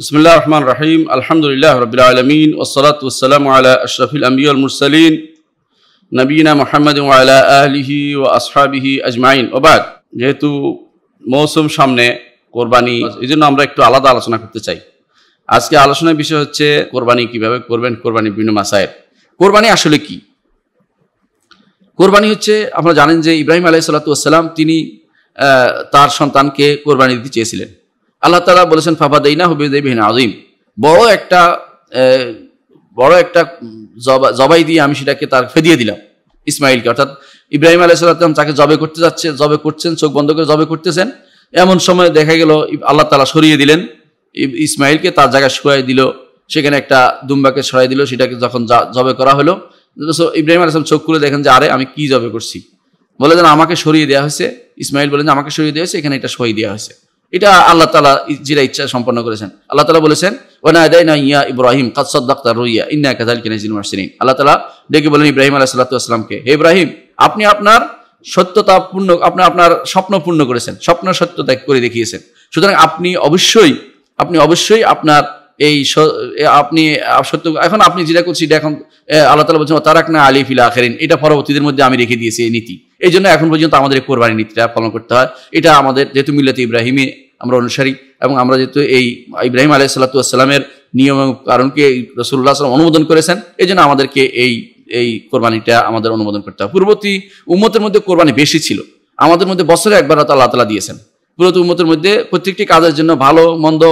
বিসমুল্লাহ রহমান রাহিম আলহামদুলিল্লাহ রবিল আলমিন ওসলাত ওসালাম আলা আশরফিল আম্বিউল মুরসালিন নবীনা মোহাম্মদ আলা আহলিহি ও আসহাবিহি আজমাইন ওবাদ যেহেতু মৌসুম সামনে কোরবানি এই জন্য আমরা একটু আলাদা আলোচনা করতে চাই আজকে আলোচনার বিষয় হচ্ছে কোরবানি কিভাবে করবেন কোরবানি বিভিন্ন মাসায়ের কোরবানি আসলে কি কোরবানি হচ্ছে আপনারা জানেন যে ইব্রাহিম আলাই সাল্লাতু তিনি তার সন্তানকে কোরবানি দিতে চেয়েছিলেন আল্লাহ তালা বলেছেন ফাফাদাইনা হুবিদিন আজিম বড় একটা বড় একটা জবাই দিয়ে আমি সেটাকে তার ফেদিয়ে দিলাম ইসমাইলকে অর্থাৎ ইব্রাহিম সাল্লাম তাকে জবে করতে যাচ্ছে জবে করছেন চোখ বন্ধ করে জবে করতেছেন এমন সময় দেখা গেল আল্লাহ তালা সরিয়ে দিলেন ইসমাইলকে তার জায়গায় শুয়ে দিল সেখানে একটা দুম্বাকে সরাই দিল সেটাকে যখন জবে করা হলো ইব্রাহিম আলাইসলাম চোখ খুলে দেখেন যে আরে আমি কি জবে করছি বলে যেন আমাকে সরিয়ে দেওয়া হয়েছে ইসমাইল বলেন যে আমাকে সরিয়ে দেওয়া হয়েছে এখানে একটা সই দেওয়া হয়েছে এটা আল্লাহ তালা যেটা ইচ্ছা সম্পন্ন করেছেন আল্লাহ তালা বলেছেন ওনা না ইয়া ইব্রাহিম আল্লাহ তালা ডেকে বলেন ইব্রাহিম আলাহ সাল্লাহামকে হে ইব্রাহিম আপনি আপনার সত্যতা পূর্ণ আপনি আপনার স্বপ্ন পূর্ণ করেছেন স্বপ্ন সত্য ত্যাগ করে দেখিয়েছেন সুতরাং আপনি অবশ্যই আপনি অবশ্যই আপনার এই আপনি সত্য এখন আপনি যেটা করছি এটা এখন আল্লাহ তালা বলছেন তারাক না আলী ফিলা আখেরিন এটা পরবর্তীদের মধ্যে আমি রেখে দিয়েছি এই নীতি এই জন্য এখন পর্যন্ত আমাদের এই কোরবানি নীতিটা পালন করতে হয় এটা আমাদের যেহেতু মিল্লাতে ইব্রাহিমে আমরা অনুসারী এবং আমরা যেহেতু এই ইব্রাহিম আলাই সাল্লাতুয়াসাল্লামের নিয়ম এবং কারণকে রসুল্লাহ সাল্লাম অনুমোদন করেছেন এই জন্য আমাদেরকে এই এই কোরবানিটা আমাদের অনুমোদন করতে হয় পূর্ববর্তী উম্মতের মধ্যে কোরবানি বেশি ছিল আমাদের মধ্যে বছরে একবার আল্লাহ তালা দিয়েছেন পুরত উম্মতের মধ্যে প্রত্যেকটি কাজের জন্য ভালো মন্দ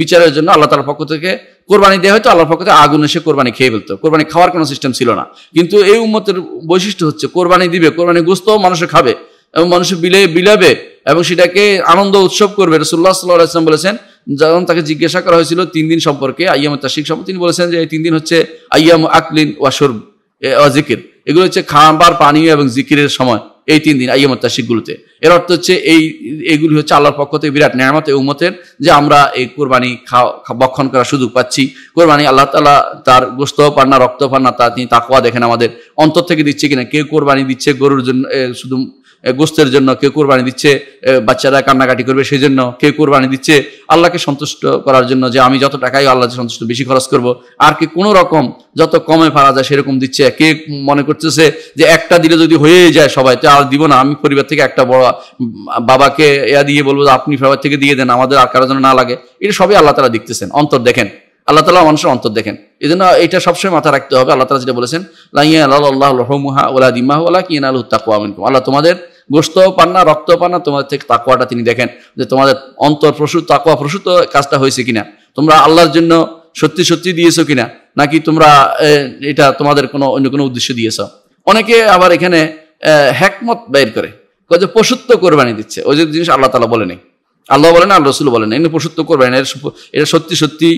বিচারের জন্য আল্লাহ তালার পক্ষ থেকে কোরবানি দেওয়া হয়তো আল্লাহর পক্ষ থেকে আগুন এসে কোরবানি খেয়ে ফেলতো কোরবানি খাওয়ার কোনো সিস্টেম ছিল না কিন্তু এই উম্মতের বৈশিষ্ট্য হচ্ছে কোরবানি দিবে কোরবানি গোস্ত মানুষে খাবে এবং মানুষ বিলে বিলাবে এবং সেটাকে আনন্দ উৎসব করবে রসুল্লাহ সাল্লাহ ইসলাম বলেছেন যখন তাকে জিজ্ঞাসা করা হয়েছিল তিন দিন সম্পর্কে আইয়াম তাসিক সম্পর্কে তিনি বলেছেন যে এই তিন দিন হচ্ছে আইয়াম আকলিন ওয়াসুর জিকির এগুলো হচ্ছে খাবার পানীয় এবং জিকিরের সময় এই তিন দিন আইয়াম গুলোতে এর অর্থ হচ্ছে এই এইগুলি হচ্ছে আল্লাহর পক্ষ থেকে বিরাট নেয়ামত এই উম্মতের যে আমরা এই কোরবানি খাওয়া বক্ষণ করার সুযোগ পাচ্ছি কোরবানি আল্লাহ তালা তার গোস্ত পান না রক্ত পান না তা তিনি তাকুয়া দেখেন আমাদের অন্তর থেকে দিচ্ছে কিনা কেউ কোরবানি দিচ্ছে গরুর জন্য শুধু গোস্তের জন্য কেউ কোরবানি দিচ্ছে বাচ্চারা কান্নাকাটি করবে সেই জন্য কেউ কোরবানি দিচ্ছে আল্লাহকে সন্তুষ্ট করার জন্য যে আমি যত টাকাই আল্লাহ সন্তুষ্ট বেশি খরচ করব আর কি কোনো রকম যত কমে ফারা যায় সেরকম দিচ্ছে কে মনে করতেছে যে একটা দিলে যদি হয়ে যায় সবাই তো আর দিব না আমি পরিবার থেকে একটা বড় বাবাকে এয়া দিয়ে বলবো আপনি সবার থেকে দিয়ে দেন আমাদের আর কারো যেন না লাগে এটা সবই আল্লাহ তারা দেখতেছেন অন্তর দেখেন আল্লাহ তালা মানুষের অন্তর দেখেন এই জন্য এটা সবসময় মাথা রাখতে হবে আল্লাহ তালা যেটা বলেছেন লাইয়া আল্লাহ রহমুহা ওলা দিমাহ ওলা কিনা আলহ তাকুয়া আল্লাহ তোমাদের গোস্ত পান না রক্ত পান না তোমাদের থেকে তাকুয়াটা তিনি দেখেন যে তোমাদের অন্তর প্রসূত তাকুয়া প্রসূত কাজটা হয়েছে কিনা তোমরা আল্লাহর জন্য সত্যি সত্যি দিয়েছো কিনা নাকি তোমরা এটা তোমাদের কোনো অন্য কোনো উদ্দেশ্য দিয়েছ অনেকে আবার এখানে হ্যাকমত ব্যয় করে যে পশুত্ব কোরবানি দিচ্ছে ওই যে জিনিস আল্লাহ তালা বলে নেই আল্লাহ বলে না আল্লাহ রসুল বলে না এমনি পশুত্ব কোরবানি এটা সত্যি সত্যি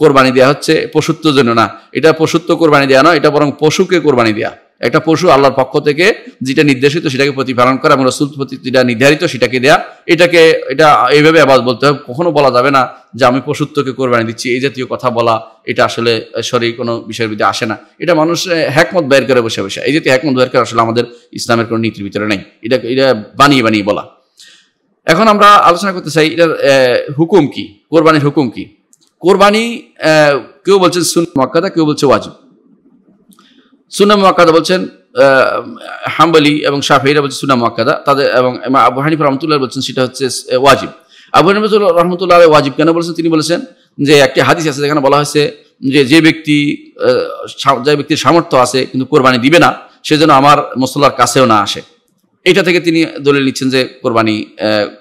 কোরবানি দেওয়া হচ্ছে পশুত্ব জন্য না এটা পশুত্ব কোরবানি দেওয়া নয় এটা বরং পশুকে কোরবানি দেওয়া একটা পশু আল্লাহর পক্ষ থেকে যেটা নির্দেশিত সেটাকে প্রতিপালন করা এবং রসুল যেটা নির্ধারিত সেটাকে দেয়া এটাকে এটা এইভাবে আবার বলতে হবে কখনো বলা যাবে না যে আমি পশুত্বকে কোরবানি দিচ্ছি এই জাতীয় কথা বলা এটা আসলে শরীর কোনো বিষয়ের ভিতরে আসে না এটা মানুষ হ্যাকমত বের করে বসে বসে এই জাতীয় হ্যাকমত বের করে আসলে আমাদের ইসলামের কোনো নীতির ভিতরে নেই এটা এটা বানিয়ে বানিয়ে বলা এখন আমরা আলোচনা করতে চাই এটার হুকুম কি কোরবানির হুকুম কি কোরবানি কেউ বলছেন সুন মক্কাদা কেউ বলছে ওয়াজিব সুনাম মক্কাদা বলছেন হাম্বলি এবং শাফিরা বলছে সুনাম মক্কাদা তাদের এবং আবু হানিফ রহমতুল্লাহ বলছেন সেটা হচ্ছে ওয়াজিব আবু হানিফ রহমতুল্লাহ ওয়াজিব কেন বলেছেন তিনি বলেছেন যে একটি হাদিস আছে যেখানে বলা হয়েছে যে যে ব্যক্তি যে ব্যক্তির সামর্থ্য আছে কিন্তু কোরবানি দিবে না সেজন্য আমার মশলার কাছেও না আসে এটা থেকে তিনি দলিল নিচ্ছেন যে কোরবানি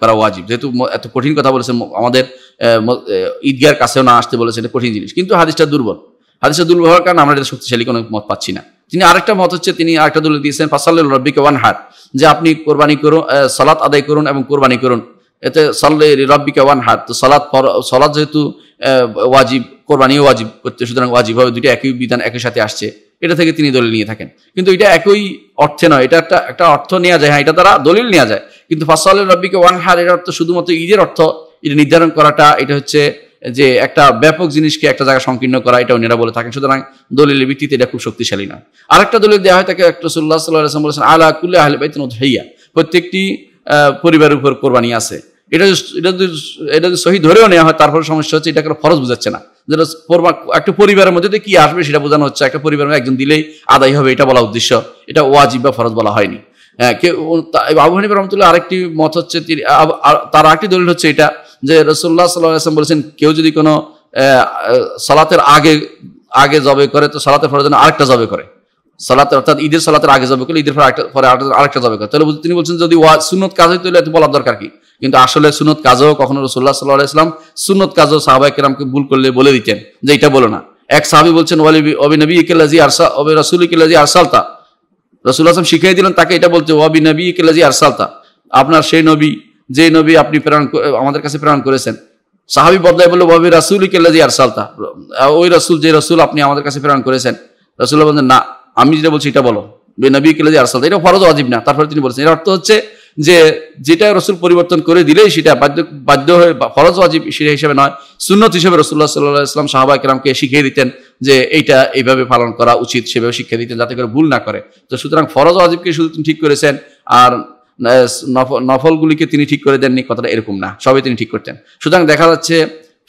করা ওয়াজিব যেহেতু এত কঠিন কথা বলেছেন আমাদের ঈদগার কাছেও না আসতে বলেছেন কঠিন জিনিস কিন্তু হাদিসটা দুর্বল হাদিসটা দুর্বল হওয়ার কারণে আমরা এটা শক্তিশালী কোনো মত পাচ্ছি না তিনি আরেকটা মত হচ্ছে তিনি আরেকটা দলিল দিয়েছেন ফাসাল্লুল রব্বিকে ওয়ান হাট যে আপনি কোরবানি করুন সালাত আদায় করুন এবং কোরবানি করুন এতে সাল্লে রব্বিকে ওয়ান হাট তো সালাদ সালাদ যেহেতু ওয়াজিব কোরবানিও ওয়াজিব করতে সুতরাং ওয়াজিব হবে দুইটা একই বিধান একই সাথে আসছে এটা থেকে তিনি দলিল নিয়ে থাকেন কিন্তু এটা একই অর্থে নয় এটা একটা একটা অর্থ নেওয়া যায় হ্যাঁ এটা দ্বারা দলিল নেওয়া যায় কিন্তু ফাসাল রব্বিকে ওয়ান হার এটা অর্থ শুধুমাত্র ঈদের অর্থ এটা নির্ধারণ করাটা এটা হচ্ছে যে একটা ব্যাপক জিনিসকে একটা জায়গায় সংকীর্ণ করা এটা অন্যরা বলে থাকেন সুতরাং দলিলের ভিত্তিতে এটা খুব শক্তিশালী না আরেকটা দলিল দেওয়া হয় তাকে একটা সুল্লাহ সাল্লাহাম বলেছেন আলা কুল্লে আহলে বাইতিন হইয়া প্রত্যেকটি পরিবারের উপর কোরবানি আছে এটা এটা যদি সহি ধরেও নেওয়া হয় তারপরে সমস্যা হচ্ছে এটা কোনো ফরজ বুঝাচ্ছে না একটা পরিবারের মধ্যে কি আসবে সেটা বোঝানো হচ্ছে একটা পরিবারের একজন দিলেই আদায় হবে এটা বলা উদ্দেশ্য এটা ওয়াজিব বা ফরজ বলা হয়নি হ্যাঁ কেউ আবু আরেকটি মত হচ্ছে তার আরেকটি দলিল হচ্ছে এটা যে রসুল্লাহ সাল্লাম বলেছেন কেউ যদি কোনো সালাতের আগে আগে জবে করে তো সালাতের ফরজ যেন আরেকটা জবে করে সালাতের অর্থাৎ ঈদের সালাতের আগে যাবে করলে ঈদের পরে আরেকটা জবে করে তাহলে তিনি বলছেন যদি সুনত কাজ হয় তাহলে বলার দরকার কি কিন্তু আসলে সুনত কাজও কখনো রসুল্লাহ সাল্লাহ ইসলাম সুনত কাজও সাহাবাই কিরামকে ভুল করলে বলে দিতেন যে এটা বলো না এক সাহাবি বলছেন ওয়ালি অবি নবী ইকেলাজি আরসা অবি রসুল ইকেলাজি আরসালতা রসুল আসলাম শিখিয়ে দিলেন তাকে এটা বলছে ওয়াবি নবী ইকেলাজি আরসালতা আপনার সেই নবী যে নবী আপনি প্রেরণ আমাদের কাছে প্রেরণ করেছেন সাহাবি বদলাই বললো ওয়াবি রাসুল ইকেলাজি আরসালতা ওই রসুল যে রসুল আপনি আমাদের কাছে প্রেরণ করেছেন রসুল্লাহ বলছেন না আমি যেটা বলছি এটা বলো বে নবী ইকেলাজি আরসালতা এটা ফরজ অজীব না তারপরে তিনি বলছেন এর অর্থ হচ্ছে যে যেটা রসুল পরিবর্তন করে দিলেই সেটা বাধ্য বাধ্য হয়ে ফরজ অজীব সেটা হিসেবে নয় সুন্নত হিসেবে রসুল্লাহ সাল্লাহ ইসলাম সাহাবা কিরামকে শিখিয়ে দিতেন যে এইটা এইভাবে পালন করা উচিত সেভাবে শিক্ষা দিতেন যাতে করে ভুল না করে তো সুতরাং ফরজ অজীবকে শুধু ঠিক করেছেন আর নফলগুলিকে তিনি ঠিক করে দেননি কথাটা এরকম না সবই তিনি ঠিক করতেন সুতরাং দেখা যাচ্ছে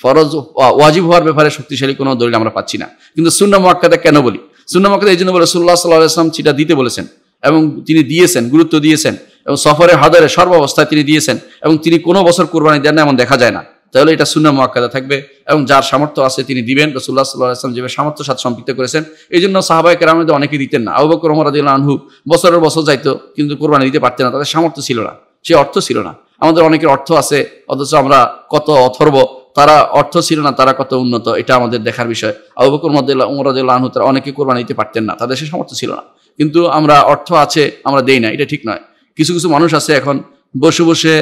ফরজ ওয়াজিব হওয়ার ব্যাপারে শক্তিশালী কোনো দলিল আমরা পাচ্ছি না কিন্তু সুন্ন মক্কাতে কেন বলি সুন্ন মক্কাতে এই জন্য বলে সুল্লাহ সাল্লাহ ইসলাম সেটা দিতে বলেছেন এবং তিনি দিয়েছেন গুরুত্ব দিয়েছেন এবং সফরে হাজারে সর্বাবস্থায় তিনি দিয়েছেন এবং তিনি কোনো বছর কোরবানি দেন না এমন দেখা যায় না তাহলে এটা শূন্য মহাক্কাদা থাকবে এবং যার সামর্থ্য আছে তিনি দিবেন রসুল্লাহ সাল্লাহ আসলাম যেভাবে সাথে সম্পৃক্ত করেছেন এই জন্য সাহাবাহিক রামে অনেকে দিতেন না আবু বকর রহমাদ আনহু বছরের বছর যাইতো কিন্তু কোরবানি দিতে পারতেন না তাদের সামর্থ্য ছিল না সে অর্থ ছিল না আমাদের অনেকের অর্থ আছে অথচ আমরা কত অথর্ব তারা অর্থ ছিল না তারা কত উন্নত এটা আমাদের দেখার বিষয় আবু বকর মদ্দুল্লাহ উমরাদুল্লাহ আনহু তারা অনেকে কোরবানি দিতে পারতেন না তাদের সে সামর্থ্য ছিল না কিন্তু আমরা অর্থ আছে আমরা দেই না এটা ঠিক নয় কিছু কিছু মানুষ আছে এখন বসে বসে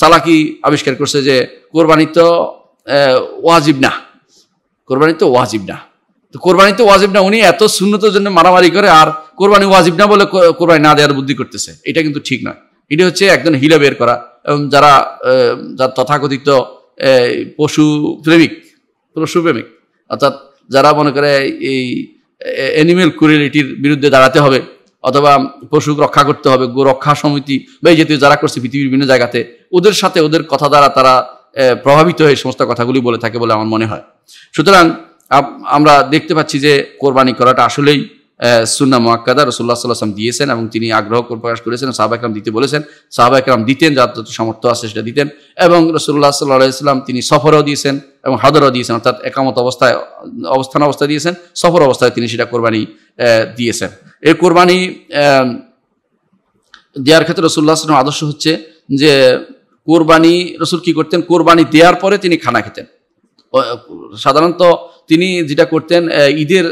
সালাকি আবিষ্কার করছে যে কোরবানিত তো ওয়াজিব না কোরবানিত তো ওয়াজিব না তো কোরবানিত ওয়াজিব না উনি এত শূন্যতার জন্য মারামারি করে আর কোরবানি ওয়াজিব না বলে কোরবানি না দেওয়ার বুদ্ধি করতেছে এটা কিন্তু ঠিক নয় এটা হচ্ছে একজন হিলা বের করা এবং যারা যার তথাকথিত পশু প্রেমিক পশু প্রেমিক অর্থাৎ যারা মনে করে এই অ্যানিমেল কুরিয়েলিটির বিরুদ্ধে দাঁড়াতে হবে অথবা পশু রক্ষা করতে হবে গো রক্ষা সমিতি বা এই জাতীয় যারা করছে পৃথিবীর বিভিন্ন জায়গাতে ওদের সাথে ওদের কথা দ্বারা তারা প্রভাবিত হয়ে সমস্ত কথাগুলি বলে থাকে বলে আমার মনে হয় সুতরাং আমরা দেখতে পাচ্ছি যে কোরবানি করাটা আসলেই সুন্না মোয়াক্কাদা রসুল্লাহ সাল্লাহাম দিয়েছেন এবং তিনি আগ্রহ প্রকাশ করেছেন সাহাবা একরাম দিতে বলেছেন সাহাবা একরাম দিতেন যার যত সামর্থ্য আছে সেটা দিতেন এবং রসুল্লাহ সাল্লাহ সাল্লাম তিনি সফরও দিয়েছেন এবং হাদরও দিয়েছেন অর্থাৎ একামত অবস্থায় অবস্থান অবস্থায় দিয়েছেন সফর অবস্থায় তিনি সেটা কোরবানি দিয়েছেন এই কোরবানি দেওয়ার ক্ষেত্রে রসুল্লাহ আসলাম আদর্শ হচ্ছে যে কোরবানি রসুল কি করতেন কোরবানি দেওয়ার পরে তিনি খানা খেতেন সাধারণত তিনি যেটা করতেন ঈদের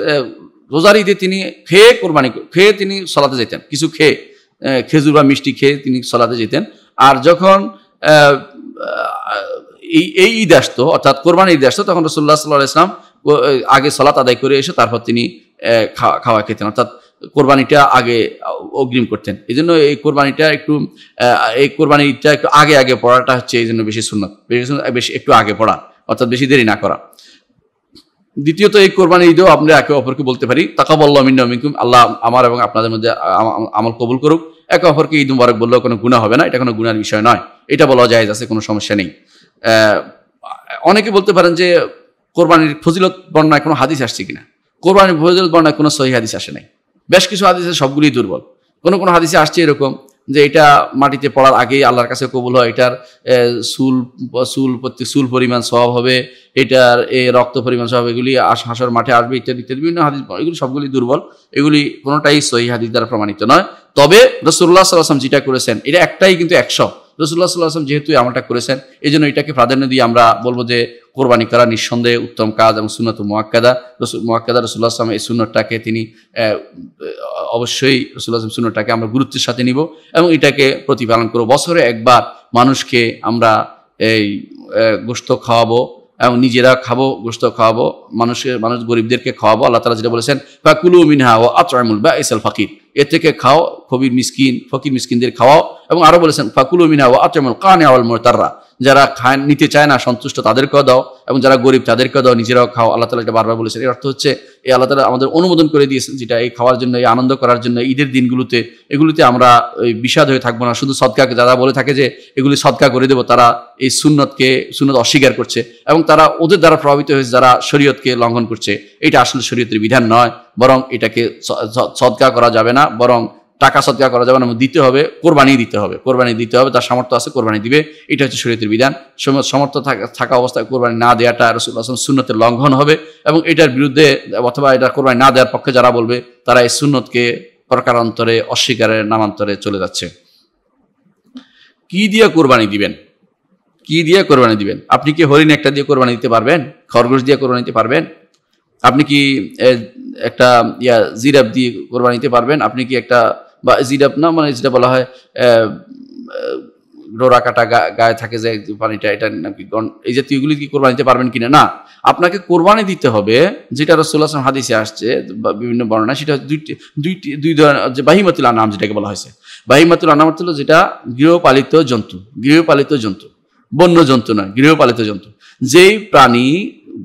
রোজার ঈদে তিনি খেয়ে কোরবানি খেয়ে তিনি সলাতে যেতেন কিছু খেয়ে খেজুর বা মিষ্টি খেয়ে তিনি সলাতে যেতেন আর যখন এই এই ঈদ আসতো অর্থাৎ কোরবানি ঈদ আসতো তখন রসুল্লাহ সাল্লাহ ইসলাম আগে সলাত আদায় করে এসে তারপর তিনি খাওয়া খেতেন অর্থাৎ কোরবানিটা আগে অগ্রিম করতেন এই জন্য এই কোরবানিটা একটু এই কোরবানিটা একটু আগে আগে পড়াটা হচ্ছে এই জন্য বেশি সুন্নত বেশি বেশি একটু আগে পড়া অর্থাৎ বেশি দেরি না করা দ্বিতীয়ত এই কোরবানি ঈদেও আমরা একে অপরকে বলতে পারি তাকা তাকাবল্লা মিন্নমিকুম আল্লাহ আমার এবং আপনাদের মধ্যে আমল কবুল করুক একে অপরকে ঈদ মুবারক বললেও কোনো গুণা হবে না এটা কোনো গুণার বিষয় নয় এটা বলা যায় আছে কোনো সমস্যা নেই অনেকে বলতে পারেন যে কোরবানির ফজিলত বর্ণায় কোনো হাদিস আসছে কিনা কোরবানির ফজিলত বর্ণায় কোনো সহি হাদিস আসে নাই বেশ কিছু হাদিসে সবগুলি দুর্বল কোনো কোনো হাদিসে আসছে এরকম যে এটা মাটিতে পড়ার আগেই আল্লাহর কাছে কবুল হয় এটার সুল সুল প্রতি সুল পরিমাণ স্বভাব হবে এটার এ রক্ত পরিমাণ স্বভাব এগুলি হাঁসর মাঠে আসবে ইত্যাদি ইত্যাদি বিভিন্ন হাদিস এগুলি সবগুলি দুর্বল এগুলি কোনোটাই সহি হাদিস দ্বারা প্রমাণিত নয় তবে রসুল্লাহ সাল্লাম যেটা করেছেন এটা একটাই কিন্তু একশো রসুল্লাহ সাল্লাহাম যেহেতু আমলটা করেছেন এই জন্য এটাকে প্রাধান্য দিয়ে আমরা বলবো যে কোরবানি করা নিঃসন্দেহে উত্তম কাজ এবং সুনত মোয়াক্কাদা রসুল মোয়াক্কাদা রসুল্লাহ আসলাম এই সুন্নতটাকে তিনি অবশ্যই রসুল আসলাম সুন্নতটাকে আমরা গুরুত্বের সাথে নিব এবং এটাকে প্রতিপালন করব বছরে একবার মানুষকে আমরা এই গোস্ত খাওয়াবো এবং নিজেরা খাবো গোস্ত খাওয়াবো মানুষের মানুষ গরিবদেরকে খাওয়াবো আল্লাহ তালা যেটা বলেছেন বা কুলু মিনহা ও আচরামুল বা এসাল ফাকির এ থেকে খাও ফকির মিসকিন ফকির মিসকিনদের খাওয়াও এবং আরও বলেছেন ফাকুলু মিনহা ও আচরামুল কানে আওয়াল মোয়তাররা যারা খায় নিতে চায় না সন্তুষ্ট তাদেরকেও দাও এবং যারা গরিব তাদেরকেও দাও নিজেরাও খাও আল্লাহ তালা এটা বারবার বলেছেন এর অর্থ হচ্ছে এই আল্লাহ তালা আমাদের অনুমোদন করে দিয়েছেন যেটা এই খাওয়ার জন্য এই আনন্দ করার জন্য ঈদের দিনগুলোতে এগুলিতে আমরা ওই বিষাদ হয়ে থাকবো না শুধু সৎকাকে যারা বলে থাকে যে এগুলি সৎকা করে দেবো তারা এই সুন্নতকে সুন্নত অস্বীকার করছে এবং তারা ওদের দ্বারা প্রভাবিত হয়েছে যারা শরীয়তকে লঙ্ঘন করছে এটা আসলে শরীয়তের বিধান নয় বরং এটাকে সৎকা করা যাবে না বরং টাকা সৎকার করা যাবে না দিতে হবে কোরবানি দিতে হবে কোরবানি দিতে হবে তার সামর্থ্য আছে কোরবানি দিবে এটা হচ্ছে শরীরের বিধান সমর্থ থাকা অবস্থায় কোরবানি না দেওয়াটা রসুল আসলাম সুন্নতের লঙ্ঘন হবে এবং এটার বিরুদ্ধে অথবা এটা কোরবানি না দেওয়ার পক্ষে যারা বলবে তারা এই সুন্নতকে প্রকারান্তরে অস্বীকারের নামান্তরে চলে যাচ্ছে কি দিয়ে কোরবানি দিবেন কি দিয়ে কোরবানি দিবেন আপনি কি হরিণ একটা দিয়ে কোরবানি দিতে পারবেন খরগোশ দিয়ে কোরবানি দিতে পারবেন আপনি কি একটা ইয়া জিরাব দিয়ে কোরবানি দিতে পারবেন আপনি কি একটা বা জিরাপ না মানে যেটা বলা হয় ডোরা কাটা গায়ে থাকে যে পানিটা এটা নাকি এই এগুলি কি কোরবানি দিতে পারবেন কিনা না আপনাকে কোরবানি দিতে হবে যেটা রসুল্লাহ হাদিসে আসছে বা বিভিন্ন বর্ণনা সেটা দুইটি দুইটি দুই ধরনের যে বাহিমাতুল আনাম যেটাকে বলা হয়েছে বাহিমাতুল আনাম হলো যেটা গৃহপালিত জন্তু গৃহপালিত জন্তু বন্য জন্তু নয় গৃহপালিত জন্তু যেই প্রাণী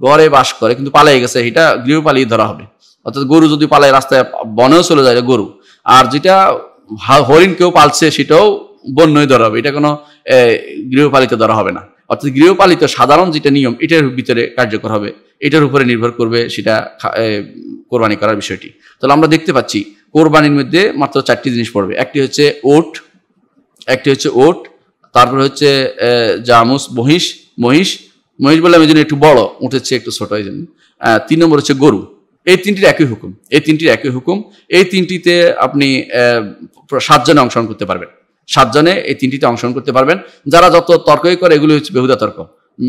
গড়ে বাস করে কিন্তু পালিয়ে গেছে এটা গৃহপালিয়ে ধরা হবে অর্থাৎ গরু যদি পালায় রাস্তায় বনেও চলে যায় গরু আর যেটা হরিণ কেউ পালছে সেটাও বন্যই ধরা হবে এটা কোনো গৃহপালিত ধরা হবে না অর্থাৎ গৃহপালিত সাধারণ যেটা নিয়ম এটার ভিতরে কার্যকর হবে এটার উপরে নির্ভর করবে সেটা কোরবানি করার বিষয়টি তাহলে আমরা দেখতে পাচ্ছি কোরবানির মধ্যে মাত্র চারটি জিনিস পড়বে একটি হচ্ছে ওট একটি হচ্ছে ওট তারপর হচ্ছে জামুস মহিষ মহিষ মহিষ বললাম এই জন্য একটু বড় উঠেছে একটু ছোট এই জন্য তিন নম্বর হচ্ছে গরু এই তিনটির একই হুকুম এই তিনটির একই হুকুম এই তিনটিতে আপনি সাতজনে অংশগ্রহণ করতে পারবেন সাতজনে এই তিনটিতে অংশগ্রহণ করতে পারবেন যারা যত তর্কই করে এগুলি হচ্ছে বেহুদা তর্ক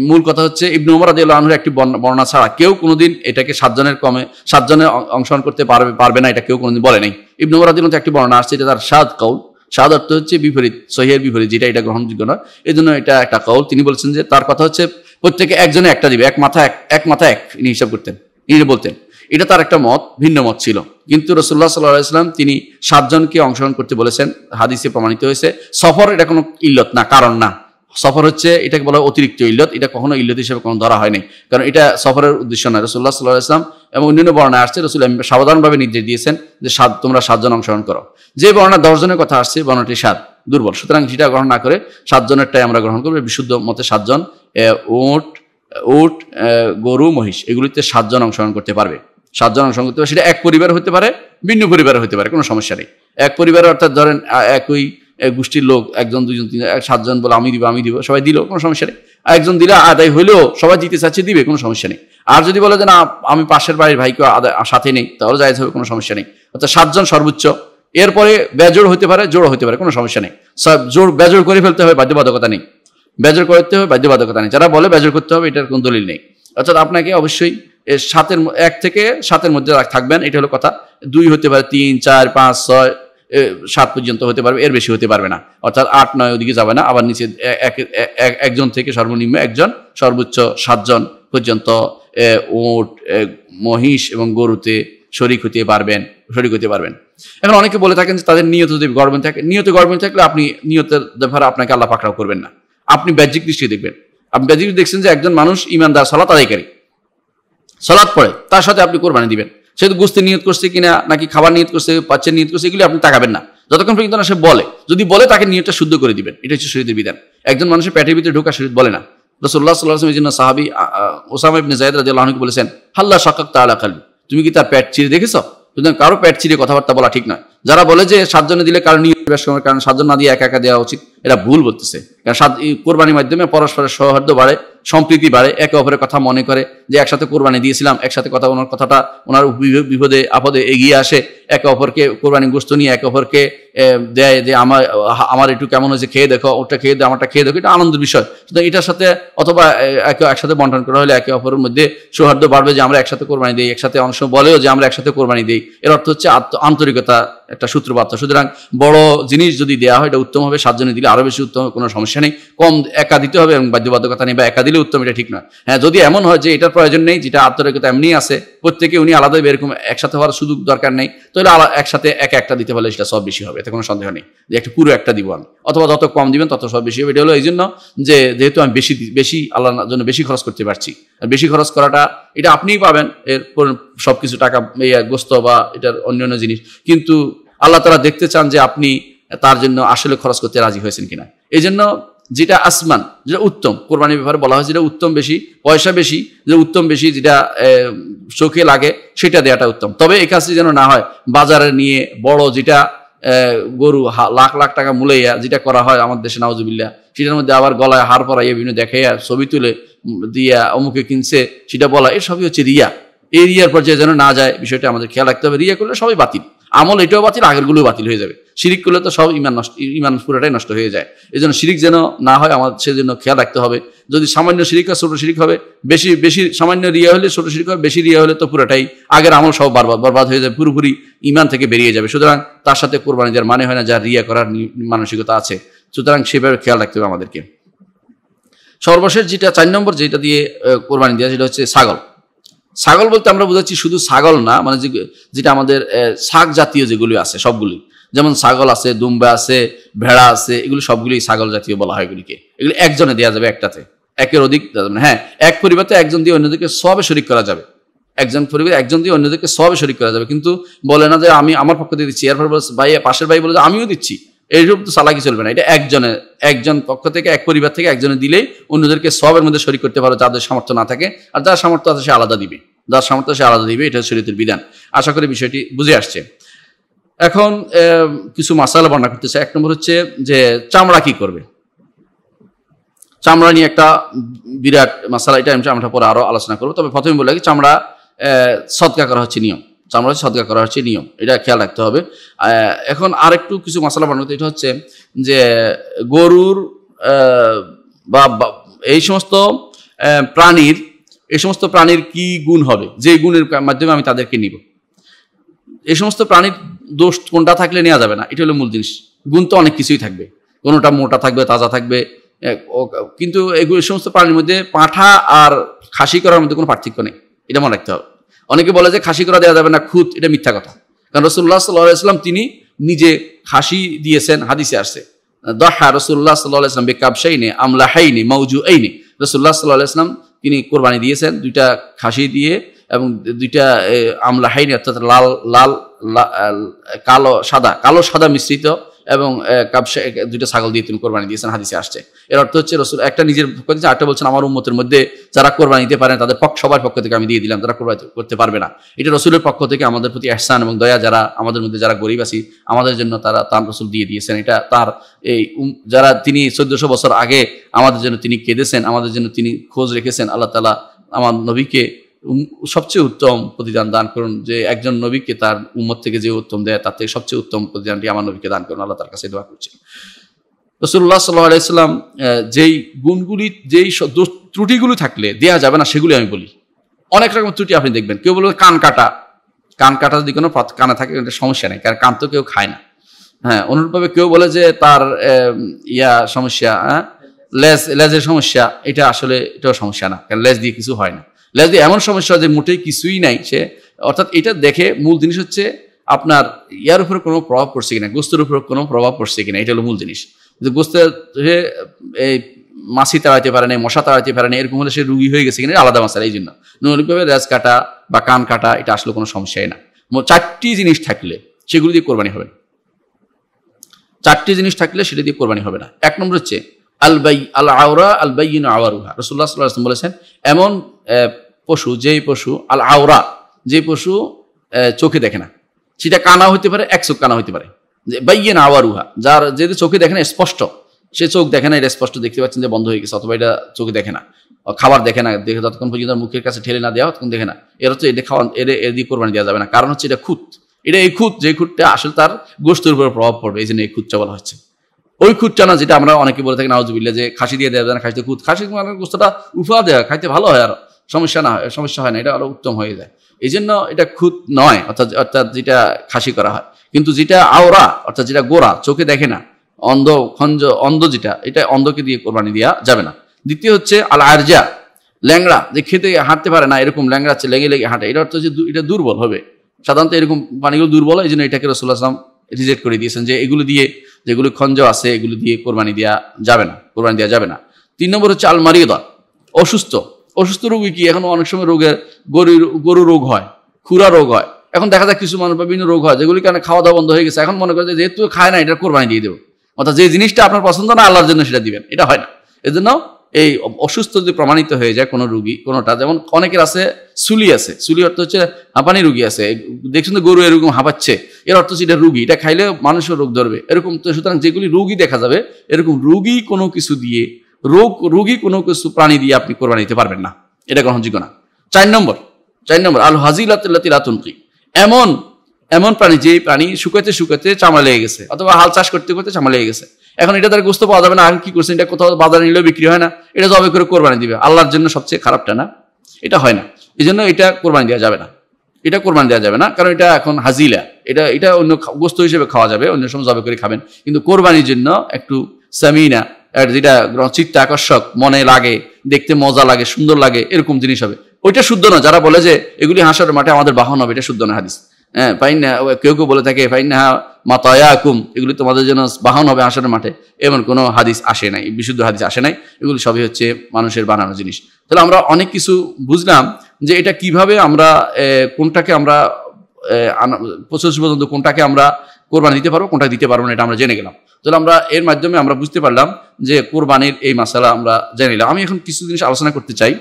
মূল কথা হচ্ছে ইবনু উমর রাজি আল্লাহর একটি বর্ণনা ছাড়া কেউ কোনোদিন এটাকে সাতজনের কমে সাতজনে অংশগ্রহণ করতে পারবে পারবে না এটা কেউ কোনোদিন বলে নাই ইবনু উমর রাজি একটি বর্ণনা আসছে এটা তার সাদ কৌল সাদ অর্থ হচ্ছে বিপরীত সহিয়ের বিপরীত যেটা এটা গ্রহণযোগ্য নয় এই জন্য এটা একটা কৌল তিনি বলছেন যে তার কথা হচ্ছে প্রত্যেকে একজনে একটা দিবে এক মাথা এক এক মাথা এক ইনি হিসাব করতেন ইনি বলতেন এটা তার একটা মত ভিন্ন মত ছিল কিন্তু রসুল্লাহ সাল্লাহ ইসলাম তিনি সাতজনকে অংশগ্রহণ করতে বলেছেন হাদিসে প্রমাণিত হয়েছে সফর এটা কোনো ইল্লত না কারণ না সফর হচ্ছে এটাকে বলা অতিরিক্ত ইল্লত এটা কখনো ইল্লত হিসেবে কোনো ধরা হয়নি কারণ এটা সফরের উদ্দেশ্য নয় রসুল্লাহ সাল্লাহ ইসলাম এবং অন্যান্য বর্ণা আসছে রসুল সাবধানভাবে নির্দেশ দিয়েছেন যে সাত তোমরা সাতজন অংশগ্রহণ করো যে বর্ণা দশজনের কথা আসছে বর্ণাটি সাত দুর্বল সুতরাং সেটা গ্রহণ না করে সাতজনেরটাই আমরা গ্রহণ করবো বিশুদ্ধ মতে সাতজন ওট উঠ গরু মহিষ এগুলিতে সাতজন অংশগ্রহণ করতে পারবে সাতজন সঙ্গে হতে পারে সেটা এক পরিবার হতে পারে ভিন্ন পরিবার হতে পারে কোনো সমস্যা নেই এক পরিবার অর্থাৎ ধরেন একই গোষ্ঠীর লোক একজন দুজন তিনজন এক সাতজন বলে আমি দিব আমি দিব সবাই দিল কোনো সমস্যা নেই একজন দিলে আদায় হলেও সবাই দিতে চাচ্ছে দিবে কোনো সমস্যা নেই আর যদি বলে যে না আমি পাশের বাড়ির ভাইকে আদায় সাথে নেই তাহলে যাই হবে কোনো সমস্যা নেই অর্থাৎ সাতজন সর্বোচ্চ এরপরে বেজোড় হতে পারে জোড় হতে পারে কোনো সমস্যা নেই সব জোর বেজোড় করে ফেলতে হবে বাধ্যবাধকতা নেই বেজোর করতে হবে বাধ্যবাধকতা নেই যারা বলে বেজোর করতে হবে এটার কোনো দলিল নেই অর্থাৎ আপনাকে অবশ্যই এর সাতের এক থেকে সাতের মধ্যে থাকবেন এটা হলো কথা দুই হতে পারে তিন চার পাঁচ ছয় সাত পর্যন্ত হতে পারবে এর বেশি হতে পারবে না অর্থাৎ আট নয় ওদিকে যাবে না আবার নিচে একজন থেকে সর্বনিম্ন একজন সর্বোচ্চ সাতজন পর্যন্ত ওট মহিষ এবং গরুতে শরিক হতে পারবেন শরিক হতে পারবেন এখন অনেকে বলে থাকেন যে তাদের নিয়ত যদি গর্বন থাকে নিয়ত গর্বন থাকলে আপনি নিয়তের ব্যাপারে আপনাকে আল্লাহ পাকড়াও করবেন না আপনি বাহ্যিক দৃষ্টি দেখবেন আপনি বাহ্যিক দেখছেন যে একজন মানুষ ইমানদার সলাত আদায়কারী সলাদ পড়ে তার সাথে আপনি কোরবানি দিবেন সে তো গুস্তি নিয়ত করছে কিনা নাকি খাবার নিয়ত করছে পাচ্ছেন নিয়ত করছে এগুলি আপনি তাকাবেন না যতক্ষণ পর্যন্ত না সে বলে যদি বলে তাকে নিয়তটা শুদ্ধ করে দিবেন এটা হচ্ছে শরীরের বিধান একজন মানুষের প্যাটের ভিতরে ঢোকা শরীর বলে না রসুল্লাহ সাল্লাহ জন্য সাহাবি ওসামা ইবনে জায়দ রাজি আল্লাহকে বলেছেন হাল্লা তা আলা খালি তুমি কি তার প্যাট চিরে দেখেছ সুতরাং কারো প্যাট চিরে কথাবার্তা বলা ঠিক নয় যারা বলে যে সাতজনে দিলে কারণ নির্বাচনের কারণ সাতজন না দিয়ে একা একা দেওয়া উচিত এটা ভুল বলতেছে কারণ সাত কোরবানির মাধ্যমে পরস্পরের সৌহার্দ্য বাড়ে সম্প্রীতি বাড়ে একে অপরের কথা মনে করে যে একসাথে কোরবানি দিয়েছিলাম একসাথে কথা ওনার কথাটা ওনার বিপদে আপদে এগিয়ে আসে একে অপরকে কোরবানি গোস্ত নিয়ে একে অপরকে দেয় যে আমার আমার একটু কেমন হয়েছে খেয়ে দেখো ওটা খেয়ে দেয় আমারটা খেয়ে দেখো এটা আনন্দের বিষয় সুতরাং এটার সাথে অথবা একে একসাথে বন্টন করা হলে একে অপরের মধ্যে সৌহার্দ্য বাড়বে যে আমরা একসাথে কোরবানি দিই একসাথে অনেক সময় বলেও যে আমরা একসাথে কোরবানি দিই এর অর্থ হচ্ছে আন্তরিকতা একটা সূত্রপাত সুতরাং বড় জিনিস যদি দেওয়া হয় এটা উত্তম হবে সাতজনে দিলে আরও বেশি উত্তম কোনো সমস্যা নেই কম একা দিতে হবে এবং বাধ্যবাধকতা নেই বা একা দিলে মিলে উত্তম এটা ঠিক নয় হ্যাঁ যদি এমন হয় যে এটার প্রয়োজন নেই যেটা আত্মরৈকতা এমনি আছে প্রত্যেকে উনি আলাদা এরকম একসাথে হওয়ার সুযোগ দরকার নেই তাহলে একসাথে এক একটা দিতে পারলে সেটা সব বেশি হবে এতে কোনো সন্দেহ নেই যে একটা পুরো একটা দিব আমি অথবা যত কম দিবেন তত সব বেশি হবে এটা হলো এই জন্য যে যেহেতু আমি বেশি বেশি আল্লাহর জন্য বেশি খরচ করতে পারছি আর বেশি খরচ করাটা এটা আপনিই পাবেন এর সব কিছু টাকা গোস্ত বা এটার অন্য অন্য জিনিস কিন্তু আল্লাহ তারা দেখতে চান যে আপনি তার জন্য আসলে খরচ করতে রাজি হয়েছেন কিনা এই জন্য যেটা আসমান যেটা উত্তম কোরবানির ব্যাপারে বলা হয় যেটা উত্তম বেশি পয়সা বেশি যে উত্তম বেশি যেটা চোখে লাগে সেটা দেওয়াটা উত্তম তবে এই কাজটি যেন না হয় বাজারে নিয়ে বড় যেটা গরু লাখ লাখ টাকা মুলাইয়া যেটা করা হয় আমাদের দেশে নাওজুবিল্লা সেটার মধ্যে আবার গলায় হার পরাইয়া বিভিন্ন দেখাইয়া ছবি তুলে দিয়া অমুকে কিনছে সেটা বলা এসবই হচ্ছে রিয়া এই রিয়ার পর্যায়ে যেন না যায় বিষয়টা আমাদের খেয়াল রাখতে হবে রিয়া করলে সবই বাতিল আমল এটাও বাতিল আগেরগুলোও বাতিল হয়ে যাবে শিরিক করলে তো সব ইমান নষ্ট ইমান পুরোটাই নষ্ট হয়ে যায় এই জন্য শিরিক যেন না হয় আমাদের সেজন্য খেয়াল রাখতে হবে যদি সামান্য শিরিক হয় ছোটো শিরিক হবে বেশি বেশি সামান্য রিয়া হলে ছোটো শিরিক হবে বেশি রিয়া হলে তো পুরোটাই আগের আমল সব বারবার বরবাদ হয়ে যাবে পুরোপুরি ইমান থেকে বেরিয়ে যাবে সুতরাং তার সাথে কোরবানি যার মানে হয় না যার রিয়া করার মানসিকতা আছে সুতরাং সেভাবে খেয়াল রাখতে হবে আমাদেরকে সর্বশেষ যেটা চার নম্বর যেটা দিয়ে কোরবানি দেওয়া সেটা হচ্ছে ছাগল ছাগল বলতে আমরা বোঝাচ্ছি শুধু ছাগল না মানে যেটা আমাদের শাক জাতীয় যেগুলি আছে সবগুলি যেমন ছাগল আছে দুম্বা আছে ভেড়া আছে এগুলো সবগুলি ছাগল জাতীয় বলা হয় এগুলিকে এগুলি একজনে দেওয়া যাবে একটাতে একের অধিক হ্যাঁ এক পরিবারতে একজন দিয়ে অন্যদেরকে সবে শরিক করা যাবে একজন পরিবার একজন দিয়ে অন্যদেরকে সবে শরিক করা যাবে কিন্তু বলে না যে আমি আমার পক্ষ দিয়ে দিচ্ছি এরপর ভাই পাশের ভাই বলে যে আমিও দিচ্ছি এইরূপ তো চালাকি চলবে না এটা একজনে একজন পক্ষ থেকে এক পরিবার থেকে একজনে দিলেই অন্যদেরকে সবের মধ্যে শরিক করতে পারো যাদের সামর্থ্য না থাকে আর যার সামর্থ্য আছে সে আলাদা দিবে যার সামর্থ্য সে আলাদা দিবে এটা শরীরের বিধান আশা করি বিষয়টি বুঝে আসছে এখন কিছু মাসালা বর্ণনা করতেছে এক নম্বর হচ্ছে যে চামড়া কি করবে চামড়া নিয়ে একটা বিরাট মাসালা এটা আমি চামড়া পরে আরও আলোচনা করবো তবে প্রথমে বলে চামড়া সৎকা করা হচ্ছে নিয়ম চামড়া সদকা করা হচ্ছে নিয়ম এটা খেয়াল রাখতে হবে এখন আর একটু কিছু মশলা বানাতে এটা হচ্ছে যে গরুর বা এই সমস্ত প্রাণীর এই সমস্ত প্রাণীর কি গুণ হবে যে গুণের মাধ্যমে আমি তাদেরকে নিব এই সমস্ত প্রাণীর দোষ কোনটা থাকলে নেওয়া যাবে না এটা হলো মূল জিনিস গুণ তো অনেক কিছুই থাকবে কোনোটা মোটা থাকবে তাজা থাকবে কিন্তু এগুলো সমস্ত প্রাণীর মধ্যে পাঁঠা আর খাসি করার মধ্যে কোনো পার্থক্য নেই এটা মনে রাখতে হবে অনেকে বলে যে খাসি করা দেওয়া যাবে না খুদ এটা মিথ্যা কথা কারণ রসুল্লাহ সাল্লাহ ইসলাম তিনি নিজে খাসি দিয়েছেন হাদিসে আসছে দহা রসুল্লাহ সাল্লাহ ইসলাম বেকাব সাইনে আমলা হাইনি মৌজু এইনি রসুল্লাহ সাল্লাহ ইসলাম তিনি কোরবানি দিয়েছেন দুইটা খাসি দিয়ে এবং দুইটা আমলা হাইনি অর্থাৎ লাল লাল কালো সাদা কালো সাদা মিশ্রিত এবং কাবসা দুইটা ছাগল দিয়ে তিনি কোরবানি দিয়েছেন হাদিসে আসছে এর অর্থ হচ্ছে রসুল একটা নিজের পক্ষ থেকে আরেকটা বলছেন আমার উন্মতের মধ্যে যারা কোরবানি দিতে পারেন তাদের পক্ষ সবার পক্ষ থেকে আমি দিয়ে দিলাম তারা কোরবানি করতে পারবে না এটা রসুলের পক্ষ থেকে আমাদের প্রতি আহসান এবং দয়া যারা আমাদের মধ্যে যারা গরিব আছি আমাদের জন্য তারা তার রসুল দিয়ে দিয়েছেন এটা তার এই যারা তিনি চোদ্দশো বছর আগে আমাদের জন্য তিনি কেঁদেছেন আমাদের জন্য তিনি খোঁজ রেখেছেন আল্লাহ তালা আমার নবীকে সবচেয়ে উত্তম প্রতিদান দান করুন যে একজন নবীকে তার উম্মত থেকে যে উত্তম দেয় তার থেকে সবচেয়ে উত্তম প্রতিদানটি আমার নবীকে দান করুন আল্লাহ তার কাছে দোয়া করছি রসুল্লাহ সাল্লাহ আলাইসাল্লাম যেই গুণগুলি যেই ত্রুটিগুলি থাকলে দেয়া যাবে না সেগুলি আমি বলি অনেক রকম ত্রুটি আপনি দেখবেন কেউ বলবে কান কাটা কান কাটা যদি কোনো কানে থাকে সমস্যা নেই কারণ কান তো কেউ খায় না হ্যাঁ অনুরূপভাবে কেউ বলে যে তার ইয়া সমস্যা হ্যাঁ লেজ লেজের সমস্যা এটা আসলে এটাও সমস্যা না কারণ লেজ দিয়ে কিছু হয় না লাগে এমন সমস্যা যে মোটেই কিছুই নাই সে অর্থাৎ এটা দেখে মূল জিনিস হচ্ছে আপনার ইয়ার উপরে কোনো প্রভাব পড়ছে কিনা গোস্তের উপরে কোনো প্রভাব পড়ছে কিনা এটা হলো মূল জিনিস কিন্তু গোস্তের এই মাছি তাড়াইতে পারে না মশা তাড়াইতে পারে না এরকম হলে সে রুগী হয়ে গেছে কিনা আলাদা মাসার এই জন্য নৈরিকভাবে রেজ কাটা বা কান কাটা এটা আসলে কোনো সমস্যাই না চারটি জিনিস থাকলে সেগুলো দিয়ে কোরবানি হবে চারটি জিনিস থাকলে সেটা দিয়ে কোরবানি হবে না এক নম্বর হচ্ছে আলবাই আল আওরা আলবাই আওয়ারুহা রসুল্লাহ সাল্লাহ বলেছেন এমন পশু যেই পশু আল আওরা যে পশু চোখে দেখে না সেটা কানা হতে পারে এক চোখ কানা হতে পারে যে বাইয়ে বাইয়েন আওয়ারুহা যার যে চোখে দেখে না স্পষ্ট সে চোখ দেখে না এটা স্পষ্ট দেখতে পাচ্ছেন যে বন্ধ হয়ে গেছে অথবা এটা চোখে দেখে না খাবার দেখে না দেখে যতক্ষণ পর্যন্ত মুখের কাছে ঠেলে না দেওয়া ততক্ষণ দেখে না এটা হচ্ছে এটা খাওয়া এর এর দিয়ে কোরবানি দেওয়া যাবে না কারণ হচ্ছে এটা খুঁত এটা এই খুঁত যে খুঁতটা আসলে তার গোষ্ঠীর উপর প্রভাব পড়বে এই জন্য এই খুঁতটা বলা হচ্ছে ওই খুঁতটা না যেটা আমরা অনেকে বলে থাকি নাওজ নাউজুবিল্লা যে খাসি দিয়ে দেওয়া যায় না খাসিতে খুঁত খাসি মানে গোস্তটা উফা দেওয়া খাইতে ভালো হয় আর সমস্যা না সমস্যা হয় না এটা আরও উত্তম হয়ে যায় এই জন্য এটা খুঁত নয় অর্থাৎ অর্থাৎ যেটা খাসি করা হয় কিন্তু যেটা আওরা অর্থাৎ যেটা গোড়া চোখে দেখে না অন্ধ খঞ্জ অন্ধ যেটা এটা অন্ধকে দিয়ে কোরবানি দেওয়া যাবে না দ্বিতীয় হচ্ছে আল আরজা ল্যাংড়া যে খেতে হাঁটতে পারে না এরকম ল্যাংড়া লেগে লেগে হাঁটে এটা অর্থ হচ্ছে এটা দুর্বল হবে সাধারণত এরকম পানিগুলো দুর্বল এই জন্য এটাকে রসুল্লাহ আসলাম রিজেক্ট করে দিয়েছেন যে এগুলো দিয়ে যেগুলো খঞ্জ আছে এগুলো দিয়ে কোরবানি দেওয়া যাবে না কোরবানি দেওয়া যাবে না তিন নম্বর হচ্ছে আলমারিদা অসুস্থ অসুস্থ রোগী কি এখন অনেক সময় রোগের গরুর গরু রোগ হয় খুরা রোগ হয় এখন দেখা যায় কিছু মানুষ বিভিন্ন রোগ হয় যেগুলি কারণে খাওয়া দাওয়া বন্ধ হয়ে গেছে এখন মনে করে যেহেতু খায় না এটা কোরবানি দিয়ে দেবো অর্থাৎ যে জিনিসটা আপনার পছন্দ না আল্লাহর জন্য সেটা দিবেন এটা হয় না এজন্য এই অসুস্থ যদি প্রমাণিত হয়ে যায় কোনো রুগী কোনোটা যেমন অনেকের আছে সুলি আছে সুলি অর্থ হচ্ছে হাঁপানি রুগী আছে দেখছেন তো গরু এরকম হাঁপাচ্ছে এর অর্থ হচ্ছে এটা রুগী এটা খাইলে মানুষের রোগ ধরবে এরকম তো সুতরাং যেগুলি রুগী দেখা যাবে এরকম রুগী কোনো কিছু দিয়ে রোগ রোগী কোনো কিছু প্রাণী দিয়ে আপনি কোরবানি দিতে পারবেন না এটা গ্রহণযোগ্য না চার নম্বর চার নম্বর আল হাজিল রাতুনকি এমন এমন প্রাণী যে প্রাণী শুকাতে শুকাতে চামড়া লেগে গেছে অথবা হাল চাষ করতে করতে চামড়া লেগে গেছে এখন এটা তার গোস্ত পাওয়া যাবে না আগে কি করছেন এটা কোথাও বাজারে নিলেও বিক্রি হয় না এটা জবে করে কোরবানি দিবে আল্লাহর জন্য সবচেয়ে খারাপটা না এটা হয় না এই জন্য এটা কোরবানি দেওয়া যাবে না এটা কোরবানি দেওয়া যাবে না কারণ এটা এখন হাজিলা এটা এটা অন্য গোস্ত হিসেবে খাওয়া যাবে অন্য সময় জবে করে খাবেন কিন্তু কোরবানির জন্য একটু সামিনা যেটা চিত্তে আকর্ষক মনে লাগে দেখতে মজা লাগে সুন্দর লাগে এরকম জিনিস হবে ওইটা শুদ্ধ না যারা বলে যে এগুলি হাসার মাঠে আমাদের বাহন হবে এটা শুদ্ধ না হাদিস হ্যাঁ ফাইন কেউ কেউ বলে থাকে ফাইন হা মাতায়া আকুম এগুলি তোমাদের জন্য বাহন হবে হাসার মাঠে এমন কোনো হাদিস আসে নাই বিশুদ্ধ হাদিস আসে নাই এগুলি সবই হচ্ছে মানুষের বানানো জিনিস তাহলে আমরা অনেক কিছু বুঝলাম যে এটা কিভাবে আমরা কোনটাকে আমরা পঁচিশ পর্যন্ত কোনটাকে আমরা কোরবানি দিতে পারবো কোনটা দিতে পারবো না এটা আমরা জেনে গেলাম তাহলে আমরা এর মাধ্যমে আমরা বুঝতে পারলাম যে কোরবানির এই মশালা আমরা জেনে নিলাম আমি এখন কিছু জিনিস আলোচনা করতে চাই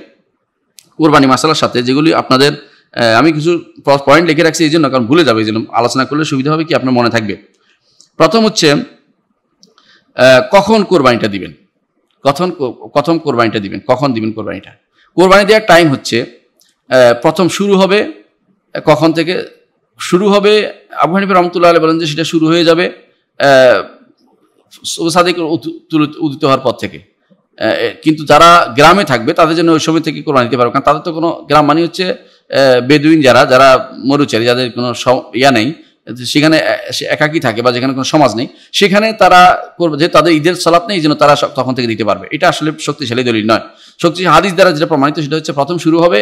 কোরবানি মশালার সাথে যেগুলি আপনাদের আমি কিছু পয়েন্ট লিখে রাখছি এই জন্য কারণ ভুলে যাবে এই জন্য আলোচনা করলে সুবিধা হবে কি আপনার মনে থাকবে প্রথম হচ্ছে কখন কোরবানিটা দিবেন কখন কথম কোরবানিটা দিবেন কখন দিবেন কোরবানিটা কোরবানি দেওয়ার টাইম হচ্ছে প্রথম শুরু হবে কখন থেকে শুরু হবে আবু হানিফা রহমতুল্লাহ বলেন যে সেটা শুরু হয়ে যাবে সাদেক উদিত হওয়ার পর থেকে কিন্তু যারা গ্রামে থাকবে তাদের জন্য ওই সময় থেকে কোরবানি দিতে পারবে কারণ তাদের তো কোনো গ্রাম মানে হচ্ছে বেদুইন যারা যারা মরুচারী যাদের কোনো ইয়া নেই সেখানে একাকি থাকে বা যেখানে কোনো সমাজ নেই সেখানে তারা করবে যে তাদের ঈদের সালাত নেই যেন তারা তখন থেকে দিতে পারবে এটা আসলে শক্তিশালী দলিল নয় শক্তিশালী হাদিস দ্বারা যেটা প্রমাণিত সেটা হচ্ছে প্রথম শুরু হবে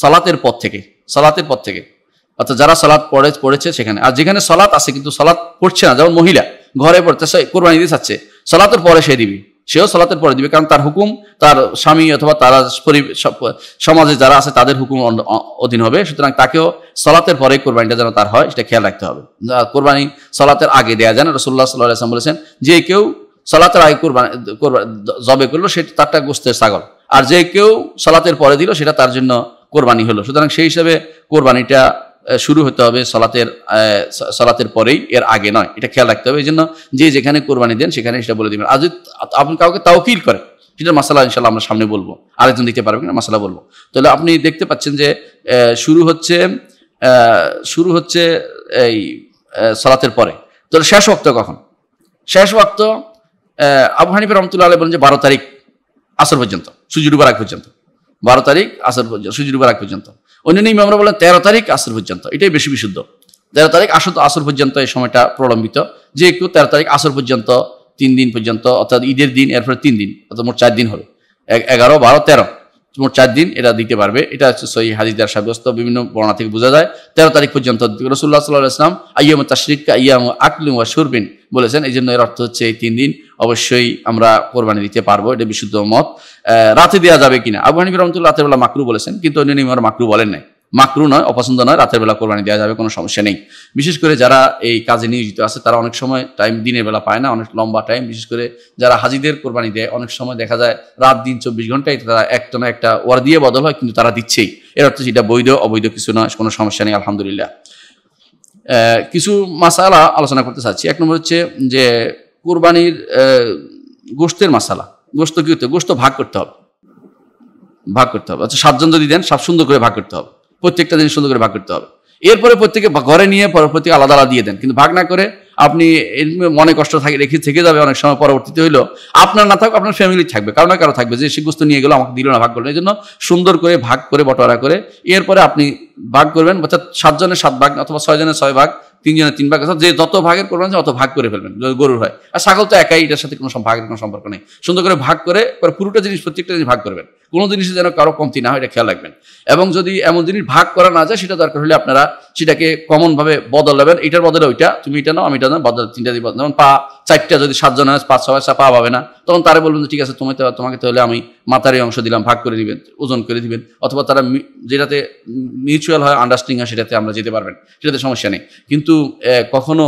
সালাতের পথ থেকে সালাতের পথ থেকে অর্থাৎ যারা সলাৎ পড়ে পড়েছে সেখানে আর যেখানে সলাৎ আছে কিন্তু সলাৎ পড়ছে না যেমন মহিলা ঘরে সে কোরবানি দিয়ে চাচ্ছে সলাতের পরে সে দিবি সেও সলাতের পরে দিবে কারণ তার হুকুম তার স্বামী অথবা তারা সমাজে যারা আছে তাদের হুকুম অধীন হবে সুতরাং তাকেও সলাতের পরে কোরবানিটা যেন তার হয় সেটা খেয়াল রাখতে হবে কোরবানি সলাতের আগে দেওয়া যায় না রসুল্লাহ সাল্লাহ আসলাম বলেছেন যে কেউ সলাতের আগে কোরবানি জবে করলো সেটা তারটা গোস্তের ছাগল আর যে কেউ সলাতের পরে দিল সেটা তার জন্য কোরবানি হলো সুতরাং সেই হিসাবে কোরবানিটা শুরু হতে হবে সলাতের সলাতের পরেই এর আগে নয় এটা খেয়াল রাখতে হবে এই জন্য যে যেখানে কোরবানি দেন সেখানে সেটা বলে দেবেন আর যদি আপনি কাউকে তাওকিল করে সেটার মশালা ইনশাল্লাহ আমরা সামনে বলবো আরেকজন দিতে পারবেন না মশালা বলবো তাহলে আপনি দেখতে পাচ্ছেন যে শুরু হচ্ছে শুরু হচ্ছে এই সলাতের পরে তাহলে শেষ ওক্ত কখন শেষ ওক্ত আবু হানিফ রহমতুল্লাহ আলী বলেন যে বারো তারিখ আসর পর্যন্ত সূর্য ডুবার আগ পর্যন্ত বারো তারিখ আসর পর্যন্ত সূর্য ডুবার আগ পর্যন্ত অন্যান্য আমরা বলেন তেরো তারিখ আসর পর্যন্ত এটাই বেশি বিশুদ্ধ তেরো তারিখ আসর আসর পর্যন্ত এই সময়টা প্রলম্বিত যে একটু তেরো তারিখ আসর পর্যন্ত তিন দিন পর্যন্ত অর্থাৎ ঈদের দিন এরপরে তিন দিন অর্থাৎ মোট চার দিন হবে এগারো বারো তেরো মোট চার দিন এটা দিতে পারবে এটা হচ্ছে সহি হাদিদার সাব্যস্ত বিভিন্ন বর্ণা থেকে বোঝা যায় তেরো তারিখ পর্যন্ত রসুল্লাহ সাল্লাহ ইসলাম আইয়াম তাশরিকা ইয়াম আকলিম ওয়া সুরবিন বলেছেন এই জন্য এর অর্থ হচ্ছে এই তিন দিন অবশ্যই আমরা কোরবানি দিতে পারবো এটা বিশুদ্ধ মত রাতে দেওয়া যাবে কিনা আবু হানিব রহমতুল্লাহ রাতের বেলা মাকরু বলেছেন কিন্তু অন্য নিমার মাকরু বলেন নাই মাকরু নয় অপছন্দ নয় রাতের বেলা কোরবানি দেওয়া যাবে কোনো সমস্যা নেই বিশেষ করে যারা এই কাজে নিয়োজিত আছে তারা অনেক সময় টাইম দিনের বেলা পায় না অনেক লম্বা টাইম বিশেষ করে যারা হাজিদের কোরবানি দেয় অনেক সময় দেখা যায় রাত দিন চব্বিশ ঘন্টায় তারা একটা না একটা ওয়ার দিয়ে বদল হয় কিন্তু তারা দিচ্ছেই এর অর্থ সেটা বৈধ অবৈধ কিছু নয় কোনো সমস্যা নেই আলহামদুলিল্লাহ কিছু মাসালা আলোচনা করতে চাচ্ছি এক নম্বর হচ্ছে যে কোরবানির গোস্তের মাসালা গোস্ত কি হতে গোস্ত ভাগ করতে হবে ভাগ করতে হবে আচ্ছা সাতজন যদি দেন সাত সুন্দর করে ভাগ করতে হবে প্রত্যেকটা জিনিস সুন্দর করে ভাগ করতে হবে এরপরে প্রত্যেকে ঘরে নিয়ে প্রত্যেকে আলাদা আলাদা দিয়ে দেন কিন্তু ভাগ না করে আপনি মনে কষ্ট থাকে রেখে থেকে যাবে অনেক সময় পরবর্তীতে হইলো আপনার না থাকবে আপনার ফ্যামিলি থাকবে কারো না কারো থাকবে যে সে গুস্ত নিয়ে গেলো আমাকে দিল না ভাগ করলো এই জন্য সুন্দর করে ভাগ করে বটোয়ারা করে এরপরে আপনি ভাগ করবেন অর্থাৎ সাতজনের সাত ভাগ অথবা ছয় জনের ছয় ভাগ তিনজনের তিন ভাগ যে যত ভাগের করবেন অত ভাগ করে ফেলবেন গরুর হয় আর ছাগল তো একাই এটার সাথে কোনো ভাগের কোনো সম্পর্ক নেই সুন্দর করে ভাগ করে পুরোটা জিনিস প্রত্যেকটা জিনিস ভাগ করবেন কোনো জিনিসে যেন কারো কমতি না হয় এটা খেয়াল রাখবেন এবং যদি এমন জিনিস ভাগ করা না যায় সেটা দরকার হলে আপনারা সেটাকে কমনভাবে বদলাবেন এটার বদলে ওইটা তুমি এটা নাও আমি এটা নাও বদল তিনটা দিয়ে যেমন পা চারটা যদি সাতজন আছে পাঁচ ছয় পা পাবে না তখন তারা বলবেন ঠিক আছে তোমাকে তোমাকে তাহলে আমি মাথার এই অংশ দিলাম ভাগ করে দিবেন ওজন করে দিবেন অথবা তারা যেটাতে মিউচুয়াল হয় আন্ডারস্ট্যান্ডিং হয় সেটাতে আমরা যেতে পারবেন সেটাতে সমস্যা নেই কিন্তু কখনো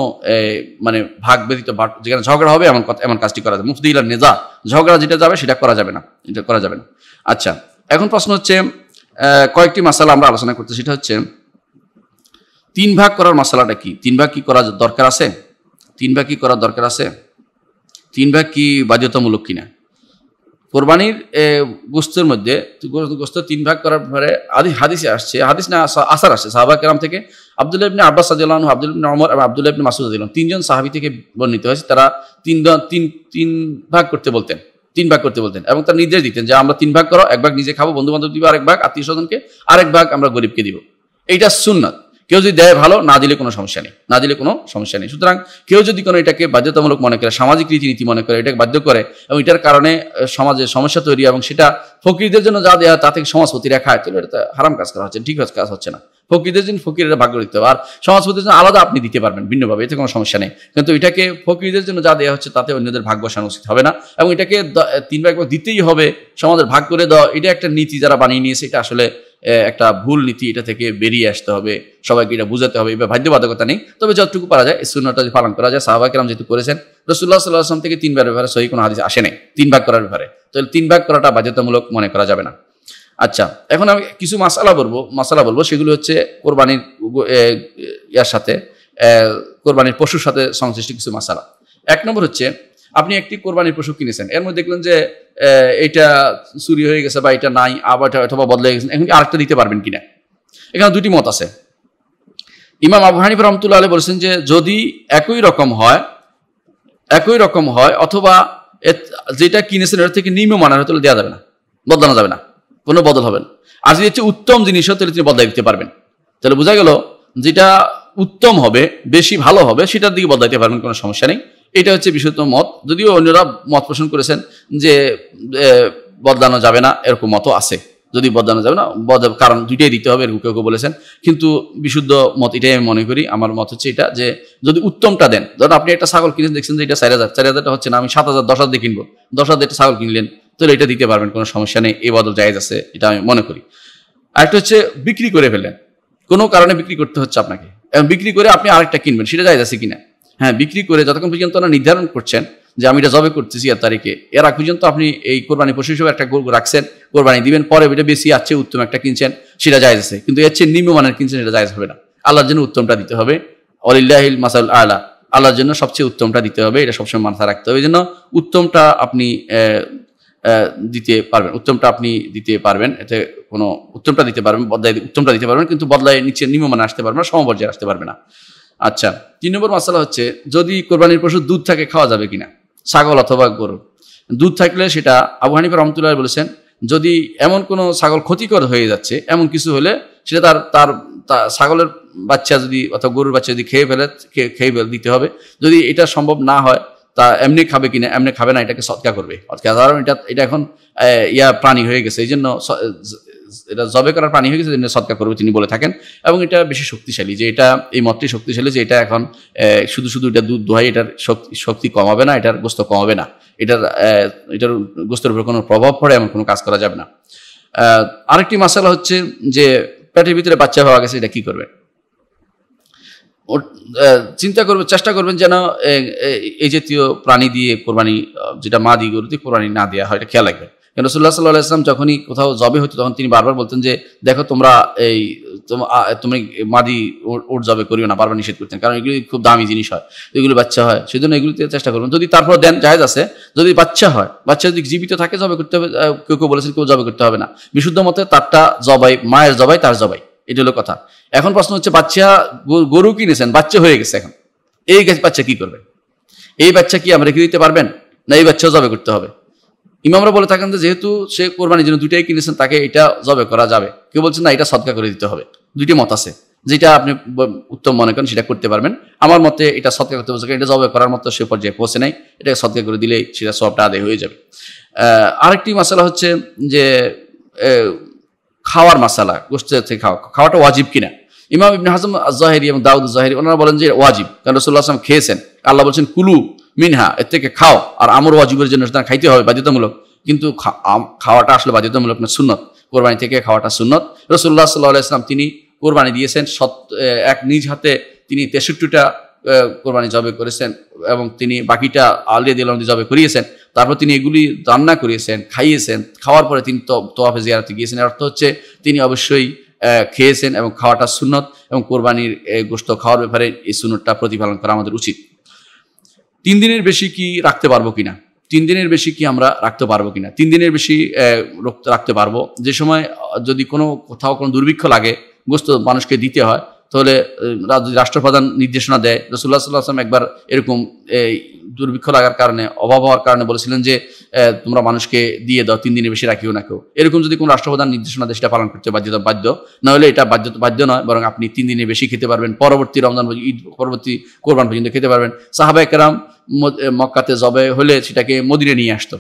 মানে ভাগ ব্যতীত যেখানে ঝগড়া হবে এমন এমন কাজটি করা যাবে মুফতি ইলার নেজা ঝগড়া যেটা যাবে সেটা করা যাবে না এটা করা যাবে না আচ্ছা এখন প্রশ্ন হচ্ছে কয়েকটি মশালা আমরা আলোচনা করতে সেটা হচ্ছে তিন ভাগ করার মশালাটা কি তিন ভাগ কি করা দরকার আছে তিন ভাগ কি করার দরকার আছে তিন ভাগ কি বাধ্যতামূলক কিনা কোরবানির গোস্তের মধ্যে গোস্ত তিন ভাগ করার পরে আদি হাদিসে আসছে হাদিস না আসার আসছে সাহাবা কেরাম থেকে আবদুল্লাহ ইবনে আব্বাস সাদিল্লাহ আব্দুল ইবনে অমর এবং আবদুল্লাহ ইবনে মাসুদ সাদিল্লাহ তিনজন সাহাবি থেকে বর্ণিত হয়েছে তারা তিন তিন তিন ভাগ করতে বলতেন তিন ভাগ করতে বলতেন এবং তার নির্দেশ দিতেন যে আমরা তিন ভাগ করো এক ভাগ নিজে খাবো বন্ধু বান্ধব দিব আরেক ভাগ আত্মীয় স্বজনকে আরেক ভাগ আমরা গরিবকে দিব এইটা সুন্নাত কেউ যদি দেয় ভালো না দিলে কোনো সমস্যা নেই না দিলে কোনো সমস্যা নেই সুতরাং কেউ যদি কোনো এটাকে বাধ্যতামূলক মনে করে সামাজিক রীতিনীতি মনে করে এটাকে বাধ্য করে এবং এটার কারণে সমাজে সমস্যা তৈরি এবং সেটা ফকিরদের জন্য যা দেওয়া তা থেকে সমাজপতি রেখা তাহলে এটা হারাম কাজ করা হচ্ছে ঠিক কাজ হচ্ছে না ফকিরদের জন্য ফকিরের ভাগ্য দিতে হবে আর সমাজপতির জন্য আলাদা আপনি দিতে পারবেন ভিন্নভাবে এতে কোনো সমস্যা নেই কিন্তু এটাকে ফকিরদের জন্য যা দেওয়া হচ্ছে তাতে অন্যদের ভাগ্য বসানো উচিত হবে না এবং এটাকে তিন ভাগ দিতেই হবে সমাজের ভাগ করে দেওয়া এটা একটা নীতি যারা বানিয়ে নিয়েছে এটা আসলে একটা ভুল নীতি এটা থেকে বেরিয়ে আসতে হবে সবাইকে এটা বুঝাতে হবে এবার বাধ্যবাধকতা নেই তবে যতটুকু পারা যায় সুন্নটা পালন করা যায় সাহাবাকেরাম যেহেতু করেছেন রসুল্লাহ সাল্লাহ আসলাম থেকে তিনবার ব্যাপারে সহি কোনো হাদিস আসে নাই তিন ভাগ করার ব্যাপারে তাহলে তিন ভাগ করাটা বাধ্যতামূলক মনে করা যাবে না আচ্ছা এখন আমি কিছু মশালা বলবো মশালা বলবো সেগুলো হচ্ছে কোরবানির ইয়ার সাথে কোরবানির পশুর সাথে সংশ্লিষ্ট কিছু মশালা এক নম্বর হচ্ছে আপনি একটি কোরবানির পশু কিনেছেন এর মধ্যে দেখলেন যে এটা চুরি হয়ে গেছে বা এটা নাই আবার অথবা বদলে গেছে এখন আরেকটা দিতে পারবেন কিনা এখানে দুটি মত আছে ইমাম আবু হানিফ রহমতুল্লাহ আলী বলেছেন যে যদি একই রকম হয় একই রকম হয় অথবা যেটা কিনেছেন এটা থেকে নিম্ন মানা হয় তাহলে দেওয়া যাবে না বদলানো যাবে না কোনো বদল হবে না আর যদি হচ্ছে উত্তম জিনিস হয় তাহলে তিনি বদলাই দিতে পারবেন তাহলে বোঝা গেল যেটা উত্তম হবে বেশি ভালো হবে সেটার দিকে বদলাইতে পারবেন কোনো সমস্যা নেই এটা হচ্ছে বিশুদ্ধ মত যদিও অন্যরা মত পোষণ করেছেন যে বদলানো যাবে না এরকম মতো আছে যদি বদলানো যাবে না বদ কারণ দুইটাই দিতে হবে এরকম কেউ কেউ বলেছেন কিন্তু বিশুদ্ধ মত এটাই আমি মনে করি আমার মত হচ্ছে এটা যে যদি উত্তমটা দেন ধরুন আপনি একটা ছাগল কিনে দেখছেন যে এটা চার হাজার চার হাজারটা হচ্ছে না আমি সাত হাজার দশ হাজার দিয়ে কিনবো দশ হাজার একটা ছাগল কিনলেন তাহলে এটা দিতে পারবেন কোনো সমস্যা নেই এই বদল জায়গা আছে এটা আমি মনে করি আরেকটা হচ্ছে বিক্রি করে ফেলেন কোনো কারণে বিক্রি করতে হচ্ছে আপনাকে বিক্রি করে আপনি আরেকটা কিনবেন সেটা যাই আছে কিনা হ্যাঁ বিক্রি করে যতক্ষণ পর্যন্ত না নির্ধারণ করছেন যে আমি এটা জবে করতেছি আর তারিখে এর আগ পর্যন্ত আপনি এই কোরবানি পশু হিসেবে একটা রাখছেন কোরবানি দিবেন পরে এটা বেশি আছে উত্তম একটা কিনছেন সেটা যায় আছে কিন্তু এর চেয়ে নিম্নমানের কিনছেন এটা যায় হবে না আল্লাহর জন্য উত্তমটা দিতে হবে অলিল্লাহিল মাসাল আলা আল্লাহর জন্য সবচেয়ে উত্তমটা দিতে হবে এটা সবসময় মাথা রাখতে হবে এই জন্য উত্তমটা আপনি দিতে পারবেন উত্তমটা আপনি দিতে পারবেন এতে কোনো উত্তমটা দিতে পারবেন বদলায় উত্তমটা দিতে পারবেন কিন্তু বদলায় নিচে নিম্নমানে আসতে পারবে না সমপর্যায়ে আসতে পারবে না আচ্ছা তিন নম্বর মশলা হচ্ছে যদি কোরবানির পশু দুধ থাকে খাওয়া যাবে কিনা ছাগল অথবা গরু দুধ থাকলে সেটা আবু হানিফা রহমতুল্লাহ বলেছেন যদি এমন কোনো ছাগল ক্ষতিকর হয়ে যাচ্ছে এমন কিছু হলে সেটা তার তার ছাগলের বাচ্চা যদি অথবা গরুর বাচ্চা যদি খেয়ে ফেলে খেয়ে ফেলে দিতে হবে যদি এটা সম্ভব না হয় তা এমনি খাবে কিনা এমনি খাবে না এটাকে সৎকা করবে অর্থাৎ কারণ এটা এটা এখন ইয়া প্রাণী হয়ে গেছে এই জন্য এটা জবে করার প্রাণী হয়ে গেছে যেটা সৎকার করবে তিনি বলে থাকেন এবং এটা বেশি শক্তিশালী যে এটা এই মতটি শক্তিশালী যে এটা এখন শুধু শুধু এটা দুধ দোহাই এটার শক্তি কমাবে না এটার গোস্ত কমাবে না এটার এটার গোস্তের উপর কোনো প্রভাব পড়ে এমন কোনো কাজ করা যাবে না আরেকটি মশালা হচ্ছে যে পেটের ভিতরে বাচ্চা হওয়া গেছে এটা কি করবে চিন্তা করবেন চেষ্টা করবেন যেন এই জাতীয় প্রাণী দিয়ে কোরবানি যেটা মা দিয়ে গরু দিয়ে কোরবানি না দেওয়া হয় এটা খেয়াল রাখবেন কেন রসুল্লাহ সাল্লাহ আসলাম যখনই কোথাও জবে হতো তখন তিনি বারবার বলতেন যে দেখো তোমরা এই তুমি মাদি ওট জবে করিও না বারবার নিষেধ করতেন কারণ এগুলি খুব দামি জিনিস হয় এগুলো বাচ্চা হয় সেই জন্য এগুলিতে চেষ্টা করবেন যদি তারপর দেন জাহেজ আছে যদি বাচ্চা হয় বাচ্চা যদি জীবিত থাকে জবে করতে হবে কেউ কেউ বলেছেন কেউ জবে করতে হবে না বিশুদ্ধ মতে তারটা জবাই মায়ের জবাই তার জবাই এটা হলো কথা এখন প্রশ্ন হচ্ছে বাচ্চা গরু কিনেছেন বাচ্চা হয়ে গেছে এখন এই বাচ্চা কি করবে এই বাচ্চা কি আমরা রেখে দিতে পারবেন না এই বাচ্চাও জবে করতে হবে ইমামরা বলে থাকেন যেহেতু সে কোরবানির জন্য দুইটাই কিনেছেন তাকে এটা জবে করা যাবে কেউ বলছেন না এটা সদকা করে দিতে হবে দুইটি মত আছে যেটা আপনি উত্তম মনে করেন সেটা করতে পারবেন আমার মতে এটা সৎকার করতে পারছে এটা জবে করার মতো সে পর্যায়ে পৌঁছে নাই এটা সৎকার করে দিলেই সেটা সবটা আদায় হয়ে যাবে আরেকটি মশালা হচ্ছে যে খাওয়ার মশালা গোষ্ঠী থেকে খাওয়া খাওয়াটা ওয়াজিব কিনা ইমাম ইবিন হাসম জাহেরি এবং দাউদ জাহেরি ওনারা বলেন যে ওয়াজিব কারণ রসুল্লাহ আসলাম খেয়েছেন আল্লাহ বলছেন কুলু মিনহা এর থেকে খাও আর আমর ওয়াজিবের জন্য সেটা খাইতে হবে বাধ্যতামূলক কিন্তু খাওয়াটা আসলে বাধ্যতামূলক না সুন্নত কোরবানি থেকে খাওয়াটা সুনত রসুল্লাহ সাল্লাহ ইসলাম তিনি কোরবানি দিয়েছেন সৎ এক নিজ হাতে তিনি তেষট্টিটা কোরবানি জবে করেছেন এবং তিনি বাকিটা আলিয়া দিলাম জবে করিয়েছেন তারপর তিনি এগুলি রান্না করিয়েছেন খাইয়েছেন খাওয়ার পরে তিনি তোয়াফে জিয়ারাতে গিয়েছেন এর অর্থ হচ্ছে তিনি অবশ্যই খেয়েছেন এবং খাওয়াটা সুন্নত এবং কোরবানির গোস্ত খাওয়ার ব্যাপারে এই সুন্নতটা প্রতিপালন করা আমাদের উচিত তিন দিনের বেশি কি রাখতে পারবো কিনা তিন দিনের বেশি কি আমরা রাখতে পারবো কিনা তিন দিনের বেশি রাখতে পারবো যে সময় যদি কোনো কোথাও কোনো দুর্ভিক্ষ লাগে গোস্ত মানুষকে দিতে হয় তাহলে রাষ্ট্রপ্রধান নির্দেশনা দেয় রসুল্লাহ সাল্লাহ আসলাম একবার এরকম দুর্ভিক্ষ লাগার কারণে অভাব হওয়ার কারণে বলেছিলেন যে তোমরা মানুষকে দিয়ে দাও তিন দিনের বেশি রাখিও না কেউ এরকম যদি কোনো রাষ্ট্রপ্রধান নির্দেশনা দেয় সেটা পালন করতে বাধ্যতা বাধ্য নাহলে এটা বাধ্য বাধ্য নয় বরং আপনি তিন দিনের বেশি খেতে পারবেন পরবর্তী রমজান ঈদ পরবর্তী কোরবান পর্যন্ত খেতে পারবেন সাহাবা একরাম মক্কাতে জবে হলে সেটাকে মদিনে নিয়ে আসতো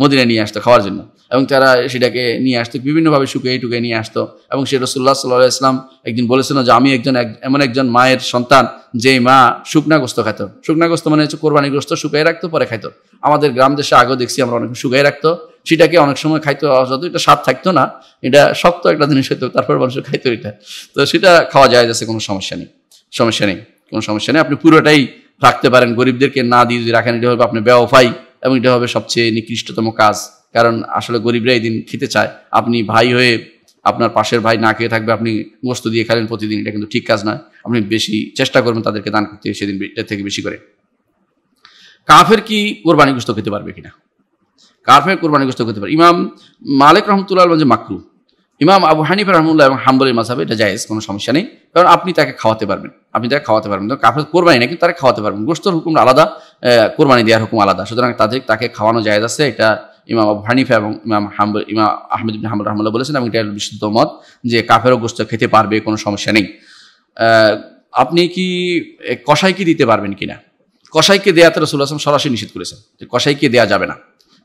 মদিনা নিয়ে আসতো খাওয়ার জন্য এবং তারা সেটাকে নিয়ে আসতো বিভিন্নভাবে শুকিয়ে টুকে নিয়ে আসতো এবং সে রসুল্লাহ সাল্লাহ ইসলাম একদিন বলেছিল যে আমি একজন এমন একজন মায়ের সন্তান যে মা শুকনাগ্রস্ত খাইত শুকনাগ্রস্ত মানে হচ্ছে কোরবানিগ্রস্ত শুকাই রাখতো পরে খাইতো আমাদের গ্রাম দেশে আগেও দেখছি আমরা অনেক শুকাই রাখতো সেটাকে অনেক সময় খাইতো যত এটা স্বাদ থাকতো না এটা শক্ত একটা জিনিস হইতো তারপর মানুষ খাইতো এটা তো সেটা খাওয়া যায় যাচ্ছে কোনো সমস্যা নেই সমস্যা নেই কোনো সমস্যা নেই আপনি পুরোটাই রাখতে পারেন গরিবদেরকে না দিয়ে যদি রাখেন এটা হবে আপনি ব্যবফাই এবং এটা হবে সবচেয়ে নিকৃষ্টতম কাজ কারণ আসলে গরিবরা এই দিন খেতে চায় আপনি ভাই হয়ে আপনার পাশের ভাই না খেয়ে থাকবে আপনি গোস্ত দিয়ে খেলেন প্রতিদিন এটা কিন্তু ঠিক কাজ নয় আপনি বেশি চেষ্টা করবেন তাদেরকে দান করতে সেদিন এর থেকে বেশি করে কাফের কি কোরবানি খেতে পারবে কিনা কাফের কোরবানি খেতে পারে ইমাম মালিক রহমতুল্লাহ যে মাকরু ইমাম আবু হানিফ রহমুল্লাহ এবং হাম্বলের মাসাবে এটা জায়েজ কোনো সমস্যা নেই কারণ আপনি তাকে খাওয়াতে পারবেন আপনি তাকে খাওয়াতে পারবেন তো কাফের কোরবানি না কিন্তু তারা খাওয়াতে পারবেন গোস্তর হুকুম আলাদা কোরবানি দেওয়ার হুকুম আলাদা সুতরাং তাদের তাকে খাওয়ানো জায়েজ আছে এটা ইমাম আবু হানিফা এবং ইমাম হাম্বল ইমাম আহমেদ ইবিন হাম্বুল রহমুল্লাহ বলেছেন এবং এটা বিশুদ্ধ মত যে কাফেরও গোস্ত খেতে পারবে কোনো সমস্যা নেই আপনি কি কষাইকে দিতে পারবেন কিনা কষাইকে দেয়াতে রসুল আসলাম সরাসরি নিষেধ করেছেন যে কষাইকে দেওয়া যাবে না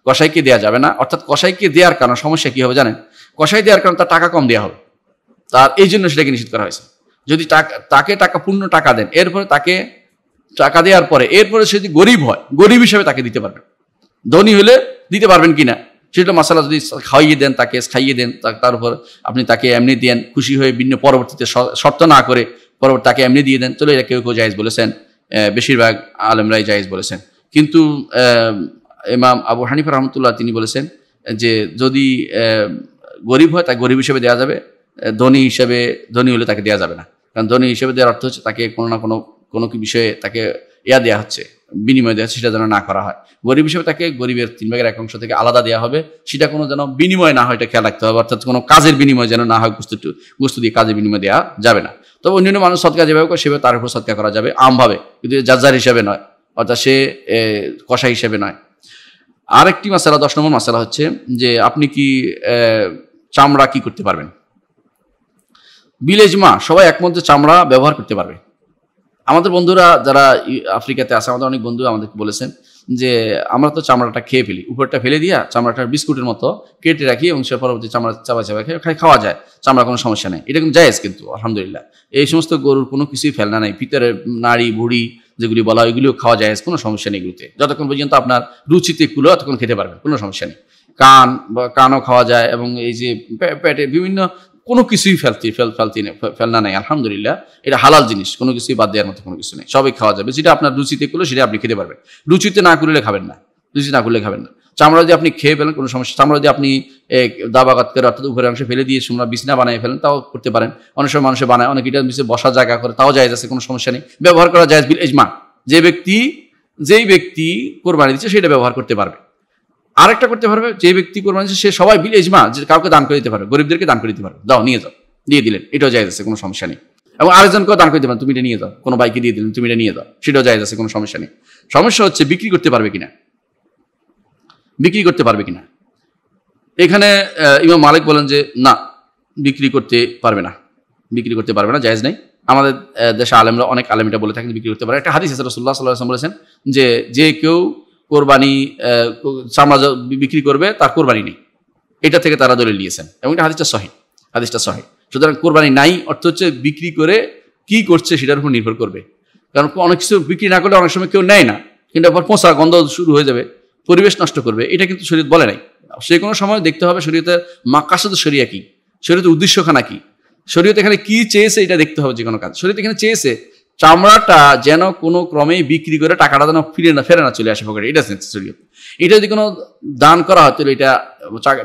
কষাইকে দেওয়া যাবে না অর্থাৎ কষাইকে দেওয়ার কারণ সমস্যা কী হবে জানেন কষাই দেওয়ার কারণে তার টাকা কম দেওয়া হবে তার এই জন্য সেটাকে নিষেধ করা হয়েছে যদি তাকে টাকা পূর্ণ টাকা দেন এরপরে তাকে টাকা দেওয়ার পরে এরপরে সে যদি গরিব হয় গরিব হিসাবে তাকে দিতে পারবেন ধনী হলে দিতে পারবেন কি না সেটা মশালা যদি খাইয়ে দেন তাকে খাইয়ে দেন তার উপর আপনি তাকে এমনি দেন খুশি হয়ে ভিন্ন পরবর্তীতে শর্ত না করে পরবর্তী তাকে এমনি দিয়ে দেন তাহলে এটা কেউ কেউ জায়েজ বলেছেন বেশিরভাগ আলমরাই জায়েজ বলেছেন কিন্তু এমাম আবু হানিফা রহমতুল্লাহ তিনি বলেছেন যে যদি গরিব হয় তাকে গরিব হিসেবে দেওয়া যাবে ধনী হিসেবে ধনী হলে তাকে দেওয়া যাবে না কারণ ধনী হিসেবে দেওয়ার অর্থ হচ্ছে তাকে কোনো না কোনো কোনো কি বিষয়ে তাকে ইয়া দেওয়া হচ্ছে বিনিময় দেওয়া হচ্ছে সেটা যেন না করা হয় গরিব হিসেবে তাকে গরিবের তিন ভাগের এক অংশ থেকে আলাদা দেওয়া হবে সেটা কোনো যেন বিনিময় না হয় এটা খেয়াল রাখতে হবে অর্থাৎ কোনো কাজের বিনিময় যেন না হয় বস্তু বস্তু দিয়ে কাজের বিনিময় দেওয়া যাবে না তবে অন্যান্য মানুষ সৎকার যেভাবে করে সেভাবে তার উপর সৎকার করা যাবে আমভাবে কিন্তু যার হিসাবে নয় অর্থাৎ সে কষা হিসেবে নয় আরেকটি মাসালা দশ নম্বর মাসালা হচ্ছে যে আপনি কি চামড়া কি করতে পারবেন বিলেজমা সবাই একমত চামড়া ব্যবহার করতে পারবে আমাদের বন্ধুরা যারা আফ্রিকাতে আছে আমাদের অনেক বন্ধু আমাদেরকে বলেছেন যে আমরা তো চামড়াটা খেয়ে ফেলি উপরটা ফেলে দিয়া চামড়াটা বিস্কুটের মতো কেটে রাখি এবং সে পরবর্তী চামড়া চাপা চাপা খেয়ে খাওয়া যায় চামড়া কোনো সমস্যা নেই এটা কিন্তু জায়েজ কিন্তু আলহামদুলিল্লাহ এই সমস্ত গরুর কোনো কিছুই ফেলনা নাই ভিতরে নাড়ি বুড়ি যেগুলি বলা ওইগুলিও খাওয়া যায় কোনো সমস্যা নেই এগুলোতে যতক্ষণ পর্যন্ত আপনার রুচিতে কুলো ততক্ষণ খেতে পারবেন কোনো সমস্যা নেই কান বা কানও খাওয়া যায় এবং এই যে পেটে বিভিন্ন কোনো কিছুই ফেলতি ফেল ফেলতি নেই ফেলনা নেই আলহামদুলিল্লাহ এটা হালাল জিনিস কোনো কিছুই বাদ দেওয়ার মতো কোনো কিছু নেই সবই খাওয়া যাবে যেটা আপনার রুচিতে করলে সেটা আপনি খেতে পারবেন রুচিতে না করলে খাবেন না রুচিতে না করলে খাবেন না চামড়া যদি আপনি খেয়ে ফেলেন কোনো সমস্যা চামড়া যদি আপনি দাবাগাত করে অর্থাৎ উপরের অংশে ফেলে দিয়ে শুনলাম বিছনা বানিয়ে ফেলেন তাও করতে পারেন অনেক সময় মানুষে বানায় অনেক এটা মিশে বসা জায়গা করে তাও যায় আছে কোনো সমস্যা নেই ব্যবহার করা যায় এজমা যে ব্যক্তি যেই ব্যক্তি কোরবানি দিচ্ছে সেটা ব্যবহার করতে পারবে আরেকটা করতে পারবে যে ব্যক্তি কোরবানি সে সবাই বিল এজমা যে কাউকে দান করে দিতে পারবে গরিবদেরকে দান করে দিতে পারবে দাও নিয়ে যাও দিয়ে দিলেন এটাও যায় আছে কোনো সমস্যা নেই এবং আরেকজনকেও দান করে দিতে পারেন তুমি এটা নিয়ে যাও কোনো বাইকে দিয়ে দিলেন তুমি এটা নিয়ে যাও সেটাও যায় আছে কোনো সমস্যা নেই সমস্যা হচ্ছে বিক্রি করতে পারবে কিনা বিক্রি করতে পারবে কিনা এখানে ইমাম মালিক বলেন যে না বিক্রি করতে পারবে না বিক্রি করতে পারবে না জায়জ নেই আমাদের দেশে আলেমরা অনেক আলেম এটা বলে থাকেন বিক্রি করতে পারে একটা হাদিস আছে রসুল্লাহ সাল্লাহ বলেছেন যে যে কেউ কোরবানি চামড়া বিক্রি করবে তার কোরবানি নেই এটা থেকে তারা দলিল নিয়েছেন এবং এটা হাদিসটা সহি হাদিসটা সহি সুতরাং কোরবানি নাই অর্থ হচ্ছে বিক্রি করে কি করছে সেটার উপর নির্ভর করবে কারণ অনেক কিছু বিক্রি না করলে অনেক সময় কেউ নেয় না কিন্তু আবার পোঁচা গন্ধ শুরু হয়ে যাবে পরিবেশ নষ্ট করবে এটা কিন্তু শরীর বলে নাই সে কোনো সময় দেখতে হবে শরীয়তের মাকাশত শরিয়া কি শরীরের উদ্দেশ্যখানা কি শরীয়ত এখানে কি চেয়েছে এটা দেখতে হবে যে কোনো কাজ শরীয়ত এখানে চেয়েছে চামড়াটা যেন কোনো ক্রমেই বিক্রি করে টাকাটা যেন ফিরে না ফেরে না চলে আসে পকেটে এটা সেঞ্চুরিও এটা যদি কোনো দান করা হয় তাহলে এটা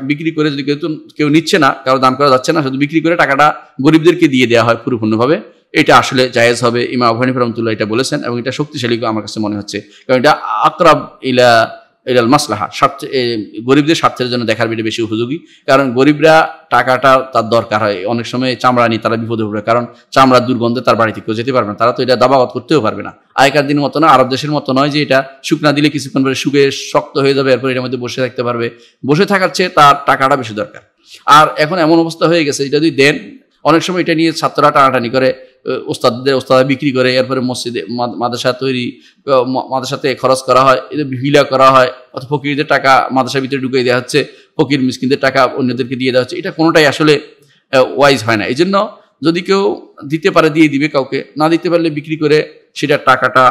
বিক্রি করে যদি কেউ কেউ নিচ্ছে না কারো দান করা যাচ্ছে না শুধু বিক্রি করে টাকাটা গরিবদেরকে দিয়ে দেওয়া হয় পরিপূর্ণভাবে এটা আসলে জায়েজ হবে ইমা আফানি ফরমতুল্লাহ এটা বলেছেন এবং এটা শক্তিশালী আমার কাছে মনে হচ্ছে কারণ এটা আক্রাব ইলা এটা মাসলাহা স্বার্থ গরিবদের স্বার্থের জন্য দেখার বিটা বেশি উপযোগী কারণ গরিবরা টাকাটা তার দরকার হয় অনেক সময় চামড়া নিয়ে তারা বিপদে পড়বে কারণ চামড়ার দুর্গন্ধে তার বাড়িতে কেউ যেতে পারবে না তারা তো এটা দাবাগত করতেও পারবে না আগেকার দিন মতো না আরব দেশের মতো নয় যে এটা শুকনা দিলে কিছুক্ষণ পরে শুকে শক্ত হয়ে যাবে এরপর এটার মধ্যে বসে থাকতে পারবে বসে থাকার চেয়ে তার টাকাটা বেশি দরকার আর এখন এমন অবস্থা হয়ে গেছে এটা যদি দেন অনেক সময় এটা নিয়ে ছাত্ররা টানাটানি করে ওস্তাদদের ওস্তাদা বিক্রি করে এরপরে মসজিদে মাদ্রাসা তৈরি মাদ্রাসাতে খরচ করা হয় এদের ভিলা করা হয় অথবা ফকিরদের টাকা মাদ্রাসার ভিতরে ঢুকিয়ে দেওয়া হচ্ছে ফকির মিসকিনদের টাকা অন্যদেরকে দিয়ে দেওয়া হচ্ছে এটা কোনোটাই আসলে ওয়াইজ হয় না এই জন্য যদি কেউ দিতে পারে দিয়ে দিবে কাউকে না দিতে পারলে বিক্রি করে সেটা টাকাটা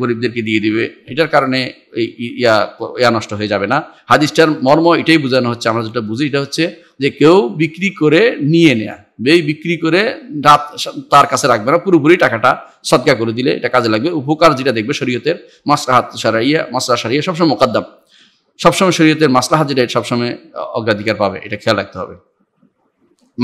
গরিবদেরকে দিয়ে দিবে এটার কারণে এই ইয়া ইয়া নষ্ট হয়ে যাবে না হাদিসটার মর্ম এটাই বোঝানো হচ্ছে আমরা যেটা বুঝি এটা হচ্ছে যে কেউ বিক্রি করে নিয়ে নেয়া বেই বিক্রি করে রাত তার কাছে রাখবে না পুরোপুরি টাকাটা সৎকা করে দিলে এটা কাজে লাগবে উপকার যেটা দেখবে শরীয়তের মাসলাহাত সারাইয়া মাসলা সারাইয়া সবসময় মোকাদ্দাম সবসময় শরীয়তের মাসলাহাত যেটা সবসময় অগ্রাধিকার পাবে এটা খেয়াল রাখতে হবে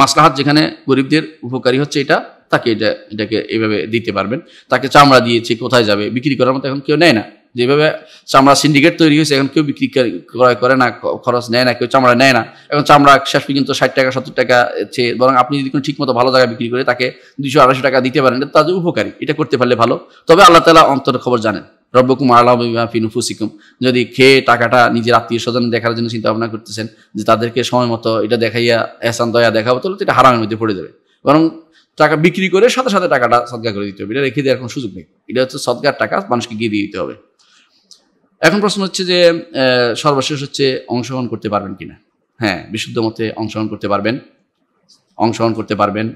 মাসলাহাত যেখানে গরিবদের উপকারী হচ্ছে এটা তাকে এটা এটাকে এভাবে দিতে পারবেন তাকে চামড়া দিয়েছে কোথায় যাবে বিক্রি করার মতো এখন কেউ নেয় না যেভাবে চামড়া সিন্ডিকেট তৈরি হয়েছে এখন কেউ বিক্রি ক্রয় করে না খরচ নেয় না কেউ চামড়া নেয় না এখন চামড়া শেষ পর্যন্ত ষাট টাকা সত্তর টাকা চেয়ে বরং আপনি যদি কোনো ঠিকমতো ভালো জায়গায় বিক্রি করে তাকে দুশো আড়াইশো টাকা দিতে পারেন এটা তাদের উপকারী এটা করতে পারলে ভালো তবে আল্লাহ তালা অন্তর খবর জানেন রব্যকুম আল্লাহ ফুসিকুম যদি খেয়ে টাকাটা নিজের আত্মীয় স্বজন দেখার জন্য চিন্তা ভাবনা করতেছেন যে তাদেরকে সময় মতো এটা দেখাইয়া এসান দয়া দেখাবো তাহলে এটা হারামের মধ্যে পড়ে যাবে বরং টাকা বিক্রি করে সাথে সাথে টাকাটা সদ্গা করে দিতে হবে এটা রেখে দেওয়ার কোনো সুযোগ নেই এটা হচ্ছে সদ্গার টাকা মানুষকে গিয়ে দিয়ে দিতে হবে এখন প্রশ্ন হচ্ছে যে সর্বশেষ হচ্ছে অংশগ্রহণ করতে পারবেন কিনা হ্যাঁ বিশুদ্ধ মতে অংশগ্রহণ করতে পারবেন অংশগ্রহণ করতে পারবেন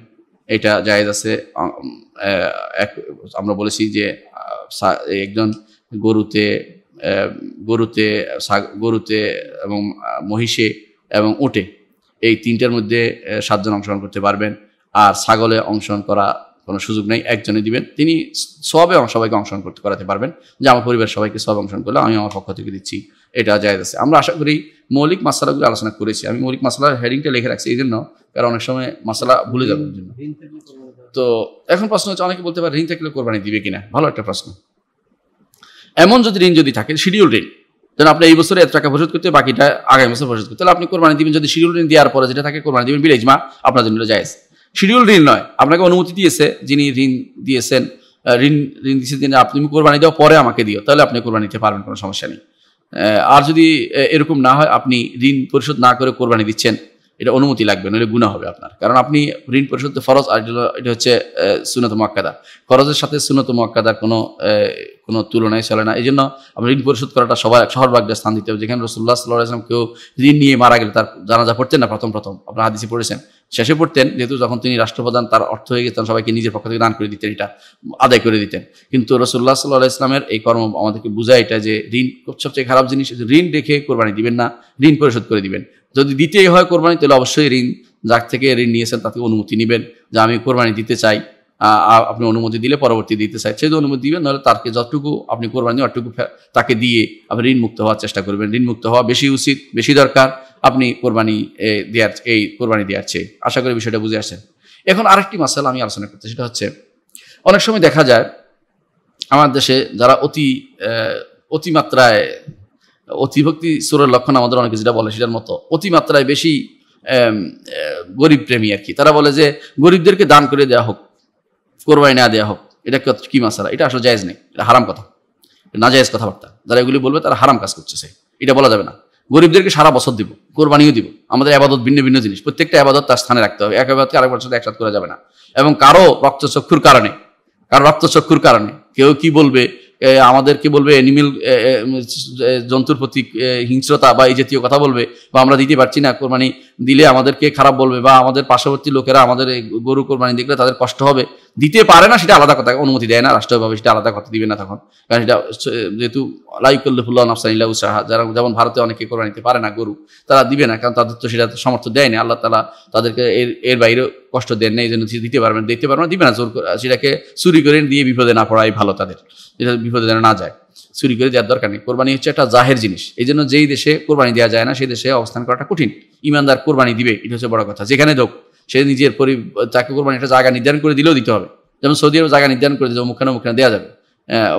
এটা জায়গা আছে আমরা বলেছি যে একজন গরুতে গরুতে গরুতে এবং মহিষে এবং ওটে এই তিনটার মধ্যে সাতজন অংশগ্রহণ করতে পারবেন আর ছাগলে অংশগ্রহণ করা কোনো সুযোগ নেই একজনে দিবেন তিনি সবে সবাইকে অংশগ্রহণ করতে করাতে পারবেন যে আমার পরিবার সবাইকে সব অংশগ্রহণ করলে আমি আমার পক্ষ থেকে দিচ্ছি এটা যায় আছে আমরা আশা করি মৌলিক মশলাগুলো আলোচনা করেছি আমি মৌলিক মশলার হেডিংটা লিখে রাখছি এই জন্য কারণ অনেক সময় মশলা ভুলে যাবেন জন্য তো এখন প্রশ্ন হচ্ছে অনেকে বলতে পারে ঋণ থাকলে কোরবানি দিবে কিনা ভালো একটা প্রশ্ন এমন যদি ঋণ যদি থাকে শিডিউল ঋণ যেন আপনি এই বছরে এত টাকা পরিশোধ করতে বাকিটা আগামী বছর পরিশোধ করতে তাহলে আপনি কোরবানি দিবেন যদি শিডিউল ঋণ দেওয়ার পরে যেটা থাকে কোরবানি দিবেন বিলেজমা আপনার জন্য যায় শিডিউল ঋণ নয় আপনাকে অনুমতি দিয়েছে যিনি ঋণ দিয়েছেন ঋণ ঋণ দিয়েছে তিনি আপনি কোরবানি দেওয়া পরে আমাকে দিও তাহলে আপনি কোরবানি দিতে পারবেন কোনো সমস্যা নেই আর যদি এরকম না হয় আপনি ঋণ পরিশোধ না করে কোরবানি দিচ্ছেন এটা অনুমতি লাগবে নইলে গুণা হবে আপনার কারণ আপনি ঋণ পরিশোধ ফরজ আর এটা হচ্ছে সুনত মোয়াক্কাদা ফরজের সাথে সুনত মোয়াক্কাদার কোনো কোনো তুলনায় চলে না এই জন্য আমরা ঋণ পরিশোধ করাটা সবাই সহরভাগ্যে স্থান দিতে হবে যেখানে রসুল্লাহ সাল্লাহ আসলাম কেউ ঋণ নিয়ে মারা গেলে তার জানাজা পড়তেন না প্রথম প্রথম আপনার হাদিসে পড়েছেন শেষে পড়তেন যেহেতু যখন তিনি রাষ্ট্রপ্রধান তার অর্থ হয়ে গেছেন সবাইকে নিজের পক্ষ থেকে দান করে দিতেন এটা আদায় করে দিতেন কিন্তু রসুল্লাহ সাল্লাহ ইসলামের এই কর্ম আমাদেরকে বোঝায় এটা যে ঋণ সবচেয়ে খারাপ জিনিস ঋণ রেখে কোরবানি দিবেন না ঋণ পরিশোধ করে দিবেন যদি দিতেই হয় কোরবানি তাহলে অবশ্যই ঋণ যার থেকে ঋণ নিয়েছেন তাকে অনুমতি নেবেন যে আমি কোরবানি দিতে চাই আপনি অনুমতি দিলে পরবর্তী দিতে চাই সেই অনুমতি দিবেন নাহলে তারকে যতটুকু আপনি কোরবানি অতটুকু তাকে দিয়ে আপনি ঋণ মুক্ত হওয়ার চেষ্টা করবেন ঋণ মুক্ত হওয়া বেশি উচিত বেশি দরকার আপনি কোরবানি দেওয়ার এই কোরবানি দেওয়ার চেয়ে আশা করি বিষয়টা বুঝে আসেন এখন আরেকটি মাসাল আমি আলোচনা করতে সেটা হচ্ছে অনেক সময় দেখা যায় আমার দেশে যারা অতি অতিমাত্রায় অতিভক্তি সুরের লক্ষণ আমাদের অনেকে যেটা বলে সেটার মতো অতিমাত্রায় বেশি গরিব প্রেমী আর কি তারা বলে যে গরিবদেরকে দান করে দেওয়া হোক কোরবানি না দেওয়া হোক এটা কি মাসারা এটা আসলে জায়েজ নেই এটা হারাম কথা না জায়জ কথাবার্তা যারা এগুলি বলবে তারা হারাম কাজ করছে সে এটা বলা যাবে না গরিবদেরকে সারা বছর দিব কোরবানিও দিব আমাদের আবাদত ভিন্ন ভিন্ন জিনিস প্রত্যেকটা আবাদত তার স্থানে রাখতে হবে এক আবাদকে আরেক বছর একসাথ করা যাবে না এবং কারো রক্তচক্ষুর কারণে কারো রক্তচক্ষুর কারণে কেউ কি বলবে আমাদের কি বলবে অ্যানিমেল জন্তুর প্রতি হিংস্রতা বা এই জাতীয় কথা বলবে বা আমরা দিতে পারছি না কোরবানি দিলে আমাদেরকে খারাপ বলবে বা আমাদের পার্শ্ববর্তী লোকেরা আমাদের গরু কোরবানি দেখলে তাদের কষ্ট হবে দিতে পারে না সেটা আলাদা কথা অনুমতি দেয় না রাষ্ট্রভাবে সেটা আলাদা কথা দিবে না তখন কারণ সেটা যেহেতু লাইকুল্লাহুল্লাহ নাফসানিল্লাহ উসাহা যারা যেমন ভারতে অনেকে করে নিতে পারে না গরু তারা দিবে না কারণ তাদের তো সেটা সমর্থ দেয় না আল্লাহ তালা তাদেরকে এর এর বাইরেও কষ্ট দেন না এই জন্য দিতে পারবে না দিতে পারবে না দিবে না জোর সেটাকে চুরি করে দিয়ে বিপদে না পড়াই ভালো তাদের যেটা বিপদে যেন না যায় চুরি করে দেওয়ার দরকার নেই কোরবানি হচ্ছে একটা জাহের জিনিস এই জন্য যেই দেশে কোরবানি দেওয়া যায় না সেই দেশে অবস্থান করাটা কঠিন ইমানদার কোরবানি দিবে এটা হচ্ছে বড় কথা যেখানে দোক সে নিজের পরি তাকে কোরবানি একটা জায়গা নির্ধারণ করে দিলেও দিতে হবে যেমন সৌদি আরব জায়গা নির্ধারণ করে দিতে মুখখানে মুখখানে দেওয়া যাবে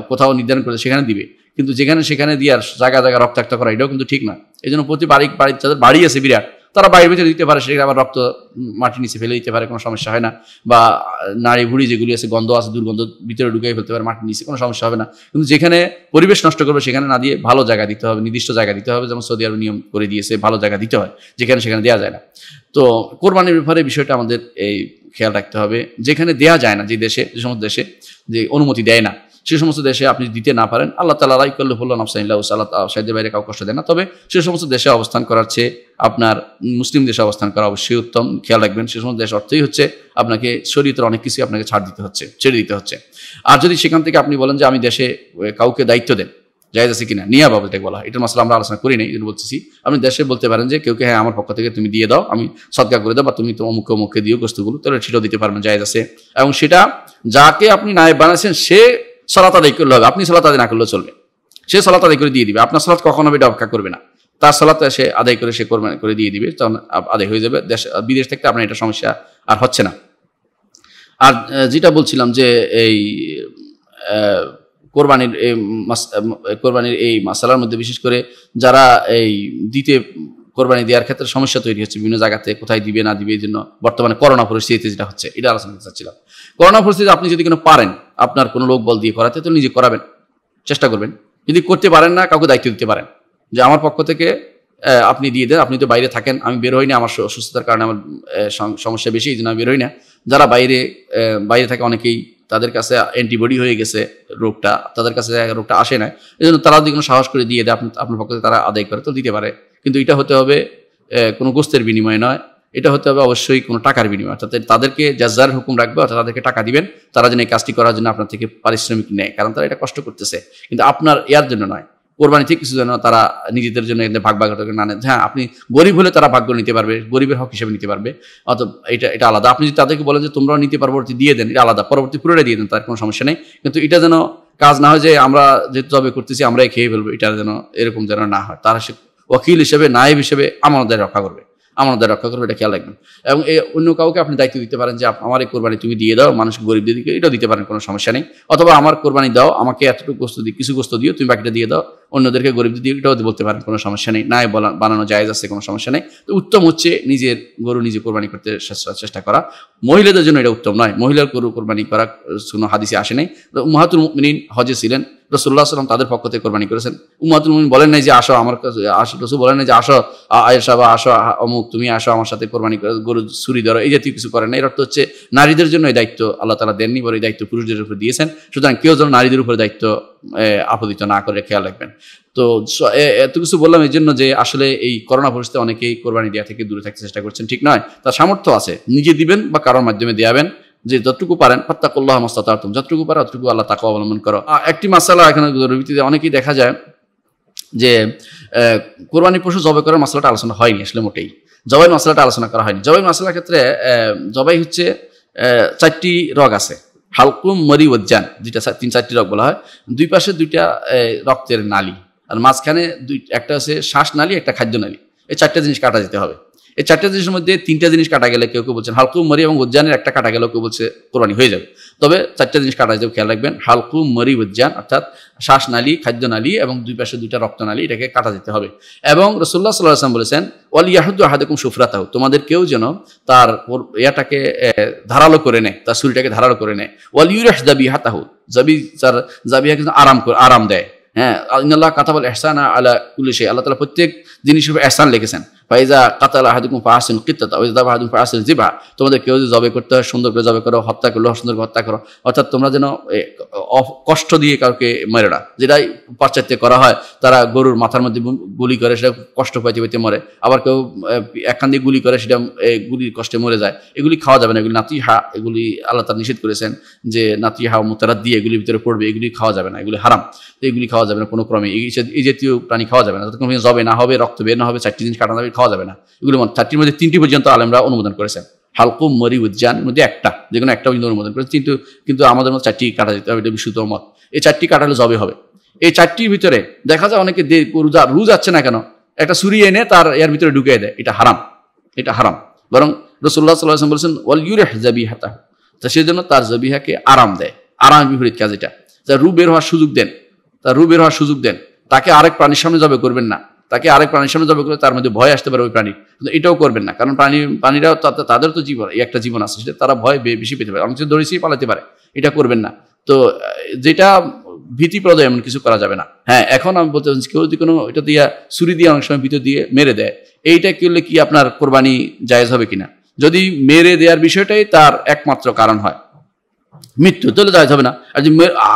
কোথাও নির্ধারণ করে সেখানে দিবে কিন্তু যেখানে সেখানে দিয়ে আর জায়গা জায়গা রক্তাক্ত করা এটাও কিন্তু ঠিক না এই জন্য প্রতি বাড়ি বাড়ির যাদের বাড়ি আছে বিরাট তারা বাইরে ভিতরে দিতে পারে সেটা আবার রক্ত মাটির নিচে ফেলে দিতে পারে কোনো সমস্যা হয় না বা নাড়ি ভুড়ি যেগুলি আছে গন্ধ আছে দুর্গন্ধ ভিতরে ঢুকে ফেলতে পারে মাটির নিচে কোনো সমস্যা হবে না কিন্তু যেখানে পরিবেশ নষ্ট করবে সেখানে না দিয়ে ভালো জায়গা দিতে হবে নির্দিষ্ট জায়গা দিতে হবে যেমন সৌদি আরব নিয়ম করে দিয়েছে ভালো জায়গা দিতে হয় যেখানে সেখানে দেওয়া যায় না তো কোরবানির ব্যাপারে বিষয়টা আমাদের এই খেয়াল রাখতে হবে যেখানে দেওয়া যায় না যে দেশে যে সমস্ত দেশে যে অনুমতি দেয় না সে সমস্ত দেশে আপনি দিতে না পারেন আল্লাহ তালা আলাইকাল্লু হল্লা নবসাইল্লা সাল্লাহ সাহেদের বাইরে কাউ কষ্ট দেয় না তবে সে সমস্ত দেশে অবস্থান করার চেয়ে আপনার মুসলিম দেশে অবস্থান করা অবশ্যই উত্তম খেয়াল রাখবেন সে সমস্ত দেশ অর্থেই হচ্ছে আপনাকে শরীরের অনেক কিছুই আপনাকে ছাড় দিতে হচ্ছে ছেড়ে দিতে হচ্ছে আর যদি সেখান থেকে আপনি বলেন যে আমি দেশে কাউকে দায়িত্ব দেন যাই আছে কিনা নিয়া বাবু এটাকে বলা এটার মশলা আমরা আলোচনা করি নাই এদিন বলতেছি আপনি দেশে বলতে পারেন যে কেউকে হ্যাঁ আমার পক্ষ থেকে তুমি দিয়ে দাও আমি সৎকার করে দাও বা তুমি তো মুখে মুখে দিও গোস্তগুলো তাহলে সেটাও দিতে পারবেন যাই আছে এবং সেটা যাকে আপনি নায়ব বানাচ্ছেন সে সালাত আদায় করলে হবে আপনি সালাত আদায় না করলেও চলবে সে সালাত আদায় করে দিয়ে দিবে আপনার সালাত কখন হবে এটা অপেক্ষা করবে না তার সালাত সে আদায় করে সে করবে করে দিয়ে দিবে তখন আদায় হয়ে যাবে দেশ বিদেশ থেকে আপনার এটা সমস্যা আর হচ্ছে না আর যেটা বলছিলাম যে এই কোরবানির এই কোরবানির এই মাসালার মধ্যে বিশেষ করে যারা এই দিতে কোরবানি দেওয়ার ক্ষেত্রে সমস্যা তৈরি হচ্ছে বিভিন্ন জায়গাতে কোথায় দিবে না দিবে এই জন্য বর্তমানে করোনা পরিস্থিতিতে যেটা হচ্ছে এটা আলোচনা করতে চাচ্ছিলাম করোনা পরিস্থিতি আপনি যদি কোনো পারেন আপনার কোনো লোক বল দিয়ে করাতে তো নিজে করাবেন চেষ্টা করবেন যদি করতে পারেন না কাউকে দায়িত্ব দিতে পারেন যে আমার পক্ষ থেকে আপনি দিয়ে দেন আপনি তো বাইরে থাকেন আমি বের হই না আমার অসুস্থতার কারণে আমার সমস্যা বেশি এই জন্য আমি বের হই না যারা বাইরে বাইরে থাকে অনেকেই তাদের কাছে অ্যান্টিবডি হয়ে গেছে রোগটা তাদের কাছে রোগটা আসে না এই জন্য তারা যদি কোনো সাহস করে দিয়ে দেয় আপনার পক্ষে তারা আদায় করে তো দিতে পারে কিন্তু এটা হতে হবে কোনো গোস্তের বিনিময় নয় এটা হতে হবে অবশ্যই কোনো টাকার বিনিময় অর্থাৎ তাদেরকে যার হুকুম রাখবে অর্থাৎ তাদেরকে টাকা দিবেন তারা যেন এই কাজটি করার জন্য আপনার থেকে পারিশ্রমিক নেয় কারণ তারা এটা কষ্ট করতেছে কিন্তু আপনার ইয়ার জন্য নয় কোরবানি ঠিক কিছু যেন তারা নিজেদের জন্য ভাগ ভাগ না নেন হ্যাঁ আপনি গরিব হলে তারা ভাগ্য নিতে পারবে গরিবের হক হিসেবে নিতে পারবে অত এটা এটা আলাদা আপনি যদি তাদেরকে বলেন যে তোমরাও নিতে পরবর্তী দিয়ে দেন এটা আলাদা পরবর্তী পুরোটা দিয়ে দেন তার কোনো সমস্যা নেই কিন্তু এটা যেন কাজ না হয় যে আমরা যেহেতু তবে করতেছি আমরাই খেয়ে ফেলবো এটা যেন এরকম যেন না হয় তারা ওকিল হিসেবে নায়েব হিসেবে আমানতদার রক্ষা করবে দায় রক্ষা করবে এটা খেয়াল রাখবেন এবং এই অন্য কাউকে আপনি দায়িত্ব দিতে পারেন যে আমার এই কোরবানি তুমি দিয়ে দাও মানুষ গরিব দিদিকে এটাও দিতে পারেন কোনো সমস্যা নেই অথবা আমার কোরবানি দাও আমাকে এতটুকু গোস্ত দিই কিছু গোস্ত দিও তুমি বাকিটা দিয়ে দাও অন্যদেরকে গরিব দিদি এটাও বলতে পারেন কোনো সমস্যা নেই নাই বলা বানানো যায় আছে কোনো সমস্যা নেই তো উত্তম হচ্ছে নিজের গরু নিজে কোরবানি করতে চেষ্টা করা মহিলাদের জন্য এটা উত্তম নয় মহিলার গরু কোরবানি করা কোনো হাদিসে আসে নাই মাহাতুল মিন হজে ছিলেন রসুল্লাহ সাল্লাম তাদের পক্ষ থেকে কোরবানি করেছেন উমাতুল মুমিন বলেন নাই যে আসো আমার কাছে আসো রসু বলেন নাই যে আসো আয়েশা বা আসো অমুক তুমি আসো আমার সাথে কোরবানি করে গরু চুরি ধরো এই জাতীয় কিছু করেন না এর অর্থ হচ্ছে নারীদের জন্য এই দায়িত্ব আল্লাহ তালা দেননি বলে এই দায়িত্ব পুরুষদের উপর দিয়েছেন সুতরাং কেউ যেন নারীদের উপর দায়িত্ব আপদিত না করে খেয়াল রাখবেন তো এত কিছু বললাম এই জন্য যে আসলে এই করোনা পরিস্থিতি অনেকেই কোরবানি দেওয়া থেকে দূরে থাকতে চেষ্টা করছেন ঠিক নয় তার সামর্থ্য আছে নিজে দিবেন বা কারোর মাধ্যমে দেওয়াবেন যে যতটুকু পারেন ফাত্তাকুল্লাহ মস্তাতার্তুম যতটুকু পারে অতটুকু আল্লাহ তাকে অবলম্বন করো একটি মাসালা এখানে ভিত্তিতে অনেকেই দেখা যায় যে কোরবানি পশু জবাই করার মশলাটা আলোচনা হয়নি আসলে মোটেই জবাই মশলাটা আলোচনা করা হয়নি জবাই মশলার ক্ষেত্রে জবাই হচ্ছে চারটি রগ আছে হালকুম মরি ওজ্জান দুইটা তিন চারটি রক বলা হয় দুই পাশে দুইটা রক্তের নালী আর মাঝখানে দুই একটা হচ্ছে শ্বাস নালী একটা খাদ্য নালী এই চারটা জিনিস কাটা যেতে হবে এই চারটা জিনিসের মধ্যে তিনটা জিনিস কাটা গেলে কেউ কেউ বলছেন হালকু মরি এবং উজ্জানের একটা কাটা গেলে কেউ বলছে কোরবানি হয়ে যাবে তবে চারটা জিনিস কাটা যাবে খেয়াল রাখবেন হালকু মরি উজ্জান অর্থাৎ শ্বাসনালী খাদ্যনালী এবং দুই পাশে দুইটা নালী এটাকে কাটা যেতে হবে এবং রসুল্লাহ সাল্লাহ আসলাম বলেছেন ওয়াল ইয়াহুদ্দু আহাদুকুম সুফরাতাহ তোমাদের কেউ যেন তার ইয়াটাকে ধারালো করে নেয় তার শরীরটাকে ধারালো করে নেয় ওয়াল ইউরাহ জাবি হাতাহু জাবি তার কিন্তু আরাম করে আরাম দেয় হ্যাঁ আল্লাহ বলে এহসান আল্লাহ কুলিশে আল্লাহ তালা প্রত্যেক জিনিসের উপর এহসান লিখেছেন ফাইজা কাতাল আহাদুকুম ফাহাসিন কিত্তাতা ওই দাবা আহাদুম ফাহাসিন জিবা তোমাদের কেউ যদি জবে করতে হয় সুন্দর করে জবে করো হত্যা করলো সুন্দর হত্যা করো অর্থাৎ তোমরা যেন কষ্ট দিয়ে কাউকে মেরে না যেটাই পাশ্চাত্যে করা হয় তারা গরুর মাথার মধ্যে গুলি করে সেটা কষ্ট পাইতে পাইতে মরে আবার কেউ একখান দিয়ে গুলি করে সেটা গুলির কষ্টে মরে যায় এগুলি খাওয়া যাবে না এগুলি নাতি হা এগুলি আল্লাহ তার নিষেধ করেছেন যে নাতি হা মোতারা দিয়ে এগুলির ভিতরে পড়বে এগুলি খাওয়া যাবে না এগুলি হারাম এগুলি খাওয়া যাবে না কোনো ক্রমে এই জাতীয় প্রাণী খাওয়া যাবে না কোনো জবে না হবে রক্ত বের না হবে চারটি জিনিস কাটানো যাবে খাওয়া যাবে না এগুলো চারটির মধ্যে তিনটি পর্যন্ত আলেমরা অনুমোদন করেছেন হালকু মরি উজ্জান মধ্যে একটা যে কোনো একটা পর্যন্ত অনুমোদন করেছে কিন্তু কিন্তু আমাদের মতো চারটি কাটা যেতে হবে এটা বিশুদ্ধ মত এই চারটি কাটালে জবে হবে এই চারটির ভিতরে দেখা যায় অনেকে রোজা রুজ যাচ্ছে না কেন একটা সুরি এনে তার এর ভিতরে ঢুকিয়ে দেয় এটা হারাম এটা হারাম বরং রসুল্লাহ সাল্লাহ বলছেন ওয়াল ইউরেহ হাতা তা সেই জন্য তার জবিহাকে আরাম দেয় আরাম বিপরীত কাজ এটা যা রু বের হওয়ার সুযোগ দেন তার রু বের হওয়ার সুযোগ দেন তাকে আরেক প্রাণীর সামনে জবে করবেন না তাকে আরেক প্রাণীর সামনে জবাই করে তার মধ্যে ভয় আসতে পারে ওই প্রাণী কিন্তু এটাও করবেন না কারণ প্রাণী প্রাণীরাও তাদের তো জীবন এই একটা জীবন আছে সেটা তারা ভয় বেশি পেতে পারে অনেক দড়িয়েছি পালাতে পারে এটা করবেন না তো যেটা ভীতিপ্রদ এমন কিছু করা যাবে না হ্যাঁ এখন আমি বলতে চাচ্ছি কেউ যদি কোনো এটা দিয়ে ছুরি দিয়ে অনেক সময় ভিতর দিয়ে মেরে দেয় এইটা করলে কি আপনার কোরবানি জায়েজ হবে কিনা যদি মেরে দেওয়ার বিষয়টাই তার একমাত্র কারণ হয় মৃত্যু তাহলে জায়েজ হবে না আর যদি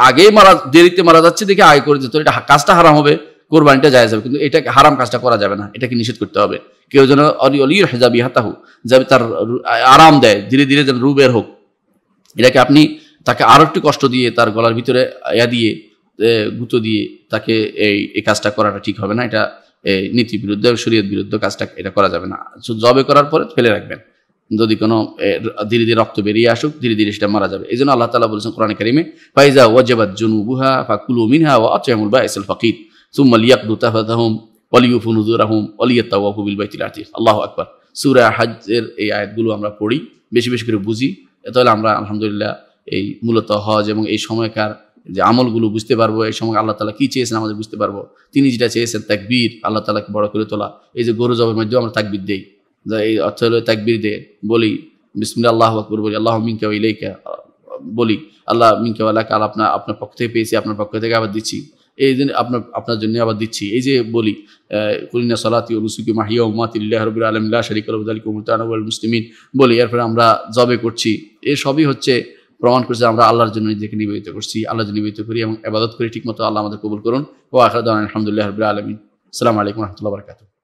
আগে মারা দেরিতে মারা যাচ্ছে দেখে আগে করে দিতে এটা কাজটা হারাম হবে কোরবানিটা যায় যাবে কিন্তু এটাকে হারাম কাজটা করা যাবে না এটাকে নিষেধ করতে হবে কেউ যেন অলি অলি হেজাবি হাতাহু যাবে তার আরাম দেয় ধীরে ধীরে যেন রু বের হোক এটাকে আপনি তাকে আরও একটু কষ্ট দিয়ে তার গলার ভিতরে ইয়া দিয়ে গুঁতো দিয়ে তাকে এই এই কাজটা করাটা ঠিক হবে না এটা নীতি বিরুদ্ধে শরীয়ত বিরুদ্ধ কাজটা এটা করা যাবে না জবে করার পরে ফেলে রাখবেন যদি কোনো ধীরে ধীরে রক্ত বেরিয়ে আসুক ধীরে ধীরে সেটা মারা যাবে এই জন্য আল্লাহ তালা বলেছেন কোরআন কারিমে ফাইজা ওয়াজেবাদ জুনুবুহা ফাকুলু মিনহা ওয়া আচয়ামুল বা এসল ফকির সুম্মাল ইয়াকদু তাহাদাহম অলিউফুনুজুরাহম অলিয়াত্তাওয়াহুবিল বাইতিল আতিফ আল্লাহ আকবার সুরা হাজের এই আয়াতগুলো আমরা পড়ি বেশি বেশি করে বুঝি তাহলে আমরা আলহামদুলিল্লাহ এই মূলত হজ এবং এই সময়কার যে আমলগুলো বুঝতে পারবো এই সময় আল্লাহ তালা কী চেয়েছেন আমাদের বুঝতে পারবো তিনি যেটা চেয়েছেন তাকবীর আল্লাহ তালাকে বড় করে তোলা এই যে গরু জবের মাধ্যমে আমরা তাকবীর দেই এই অর্থ হলো তাকবীর দে বলি বিসমুল্লা আল্লাহ আকবর বলি আল্লাহ মিনকা ইলাইকা বলি আল্লাহ মিনকা আল্লাহ কাল আপনার আপনার পক্ষ থেকে পেয়েছি আপনার পক্ষ থেকে আবার দিচ্ছি এই জন্য আপনার আপনার জন্য আবার দিচ্ছি এই যে বলি কলিনা সালাতি রুসুকি মাহিয়া উমাতিল্লাহ রবির আলমিল্লা শরিক আলী কুমতানবুল মুসলিমিন বলি এরপরে আমরা জবে করছি এ সবই হচ্ছে প্রমাণ করছে আমরা আল্লাহর জন্য নিজেকে নিবেদিত করছি আল্লাহ নিবেদিত করি এবং আবাদত করি ঠিকমতো আল্লাহ আমাদের কবুল করুন ও আখরাদ আলহামদুলিল্লাহ রবির আলমিন সালাম আলাইকুম রহমতুল্লাহ বরকাতু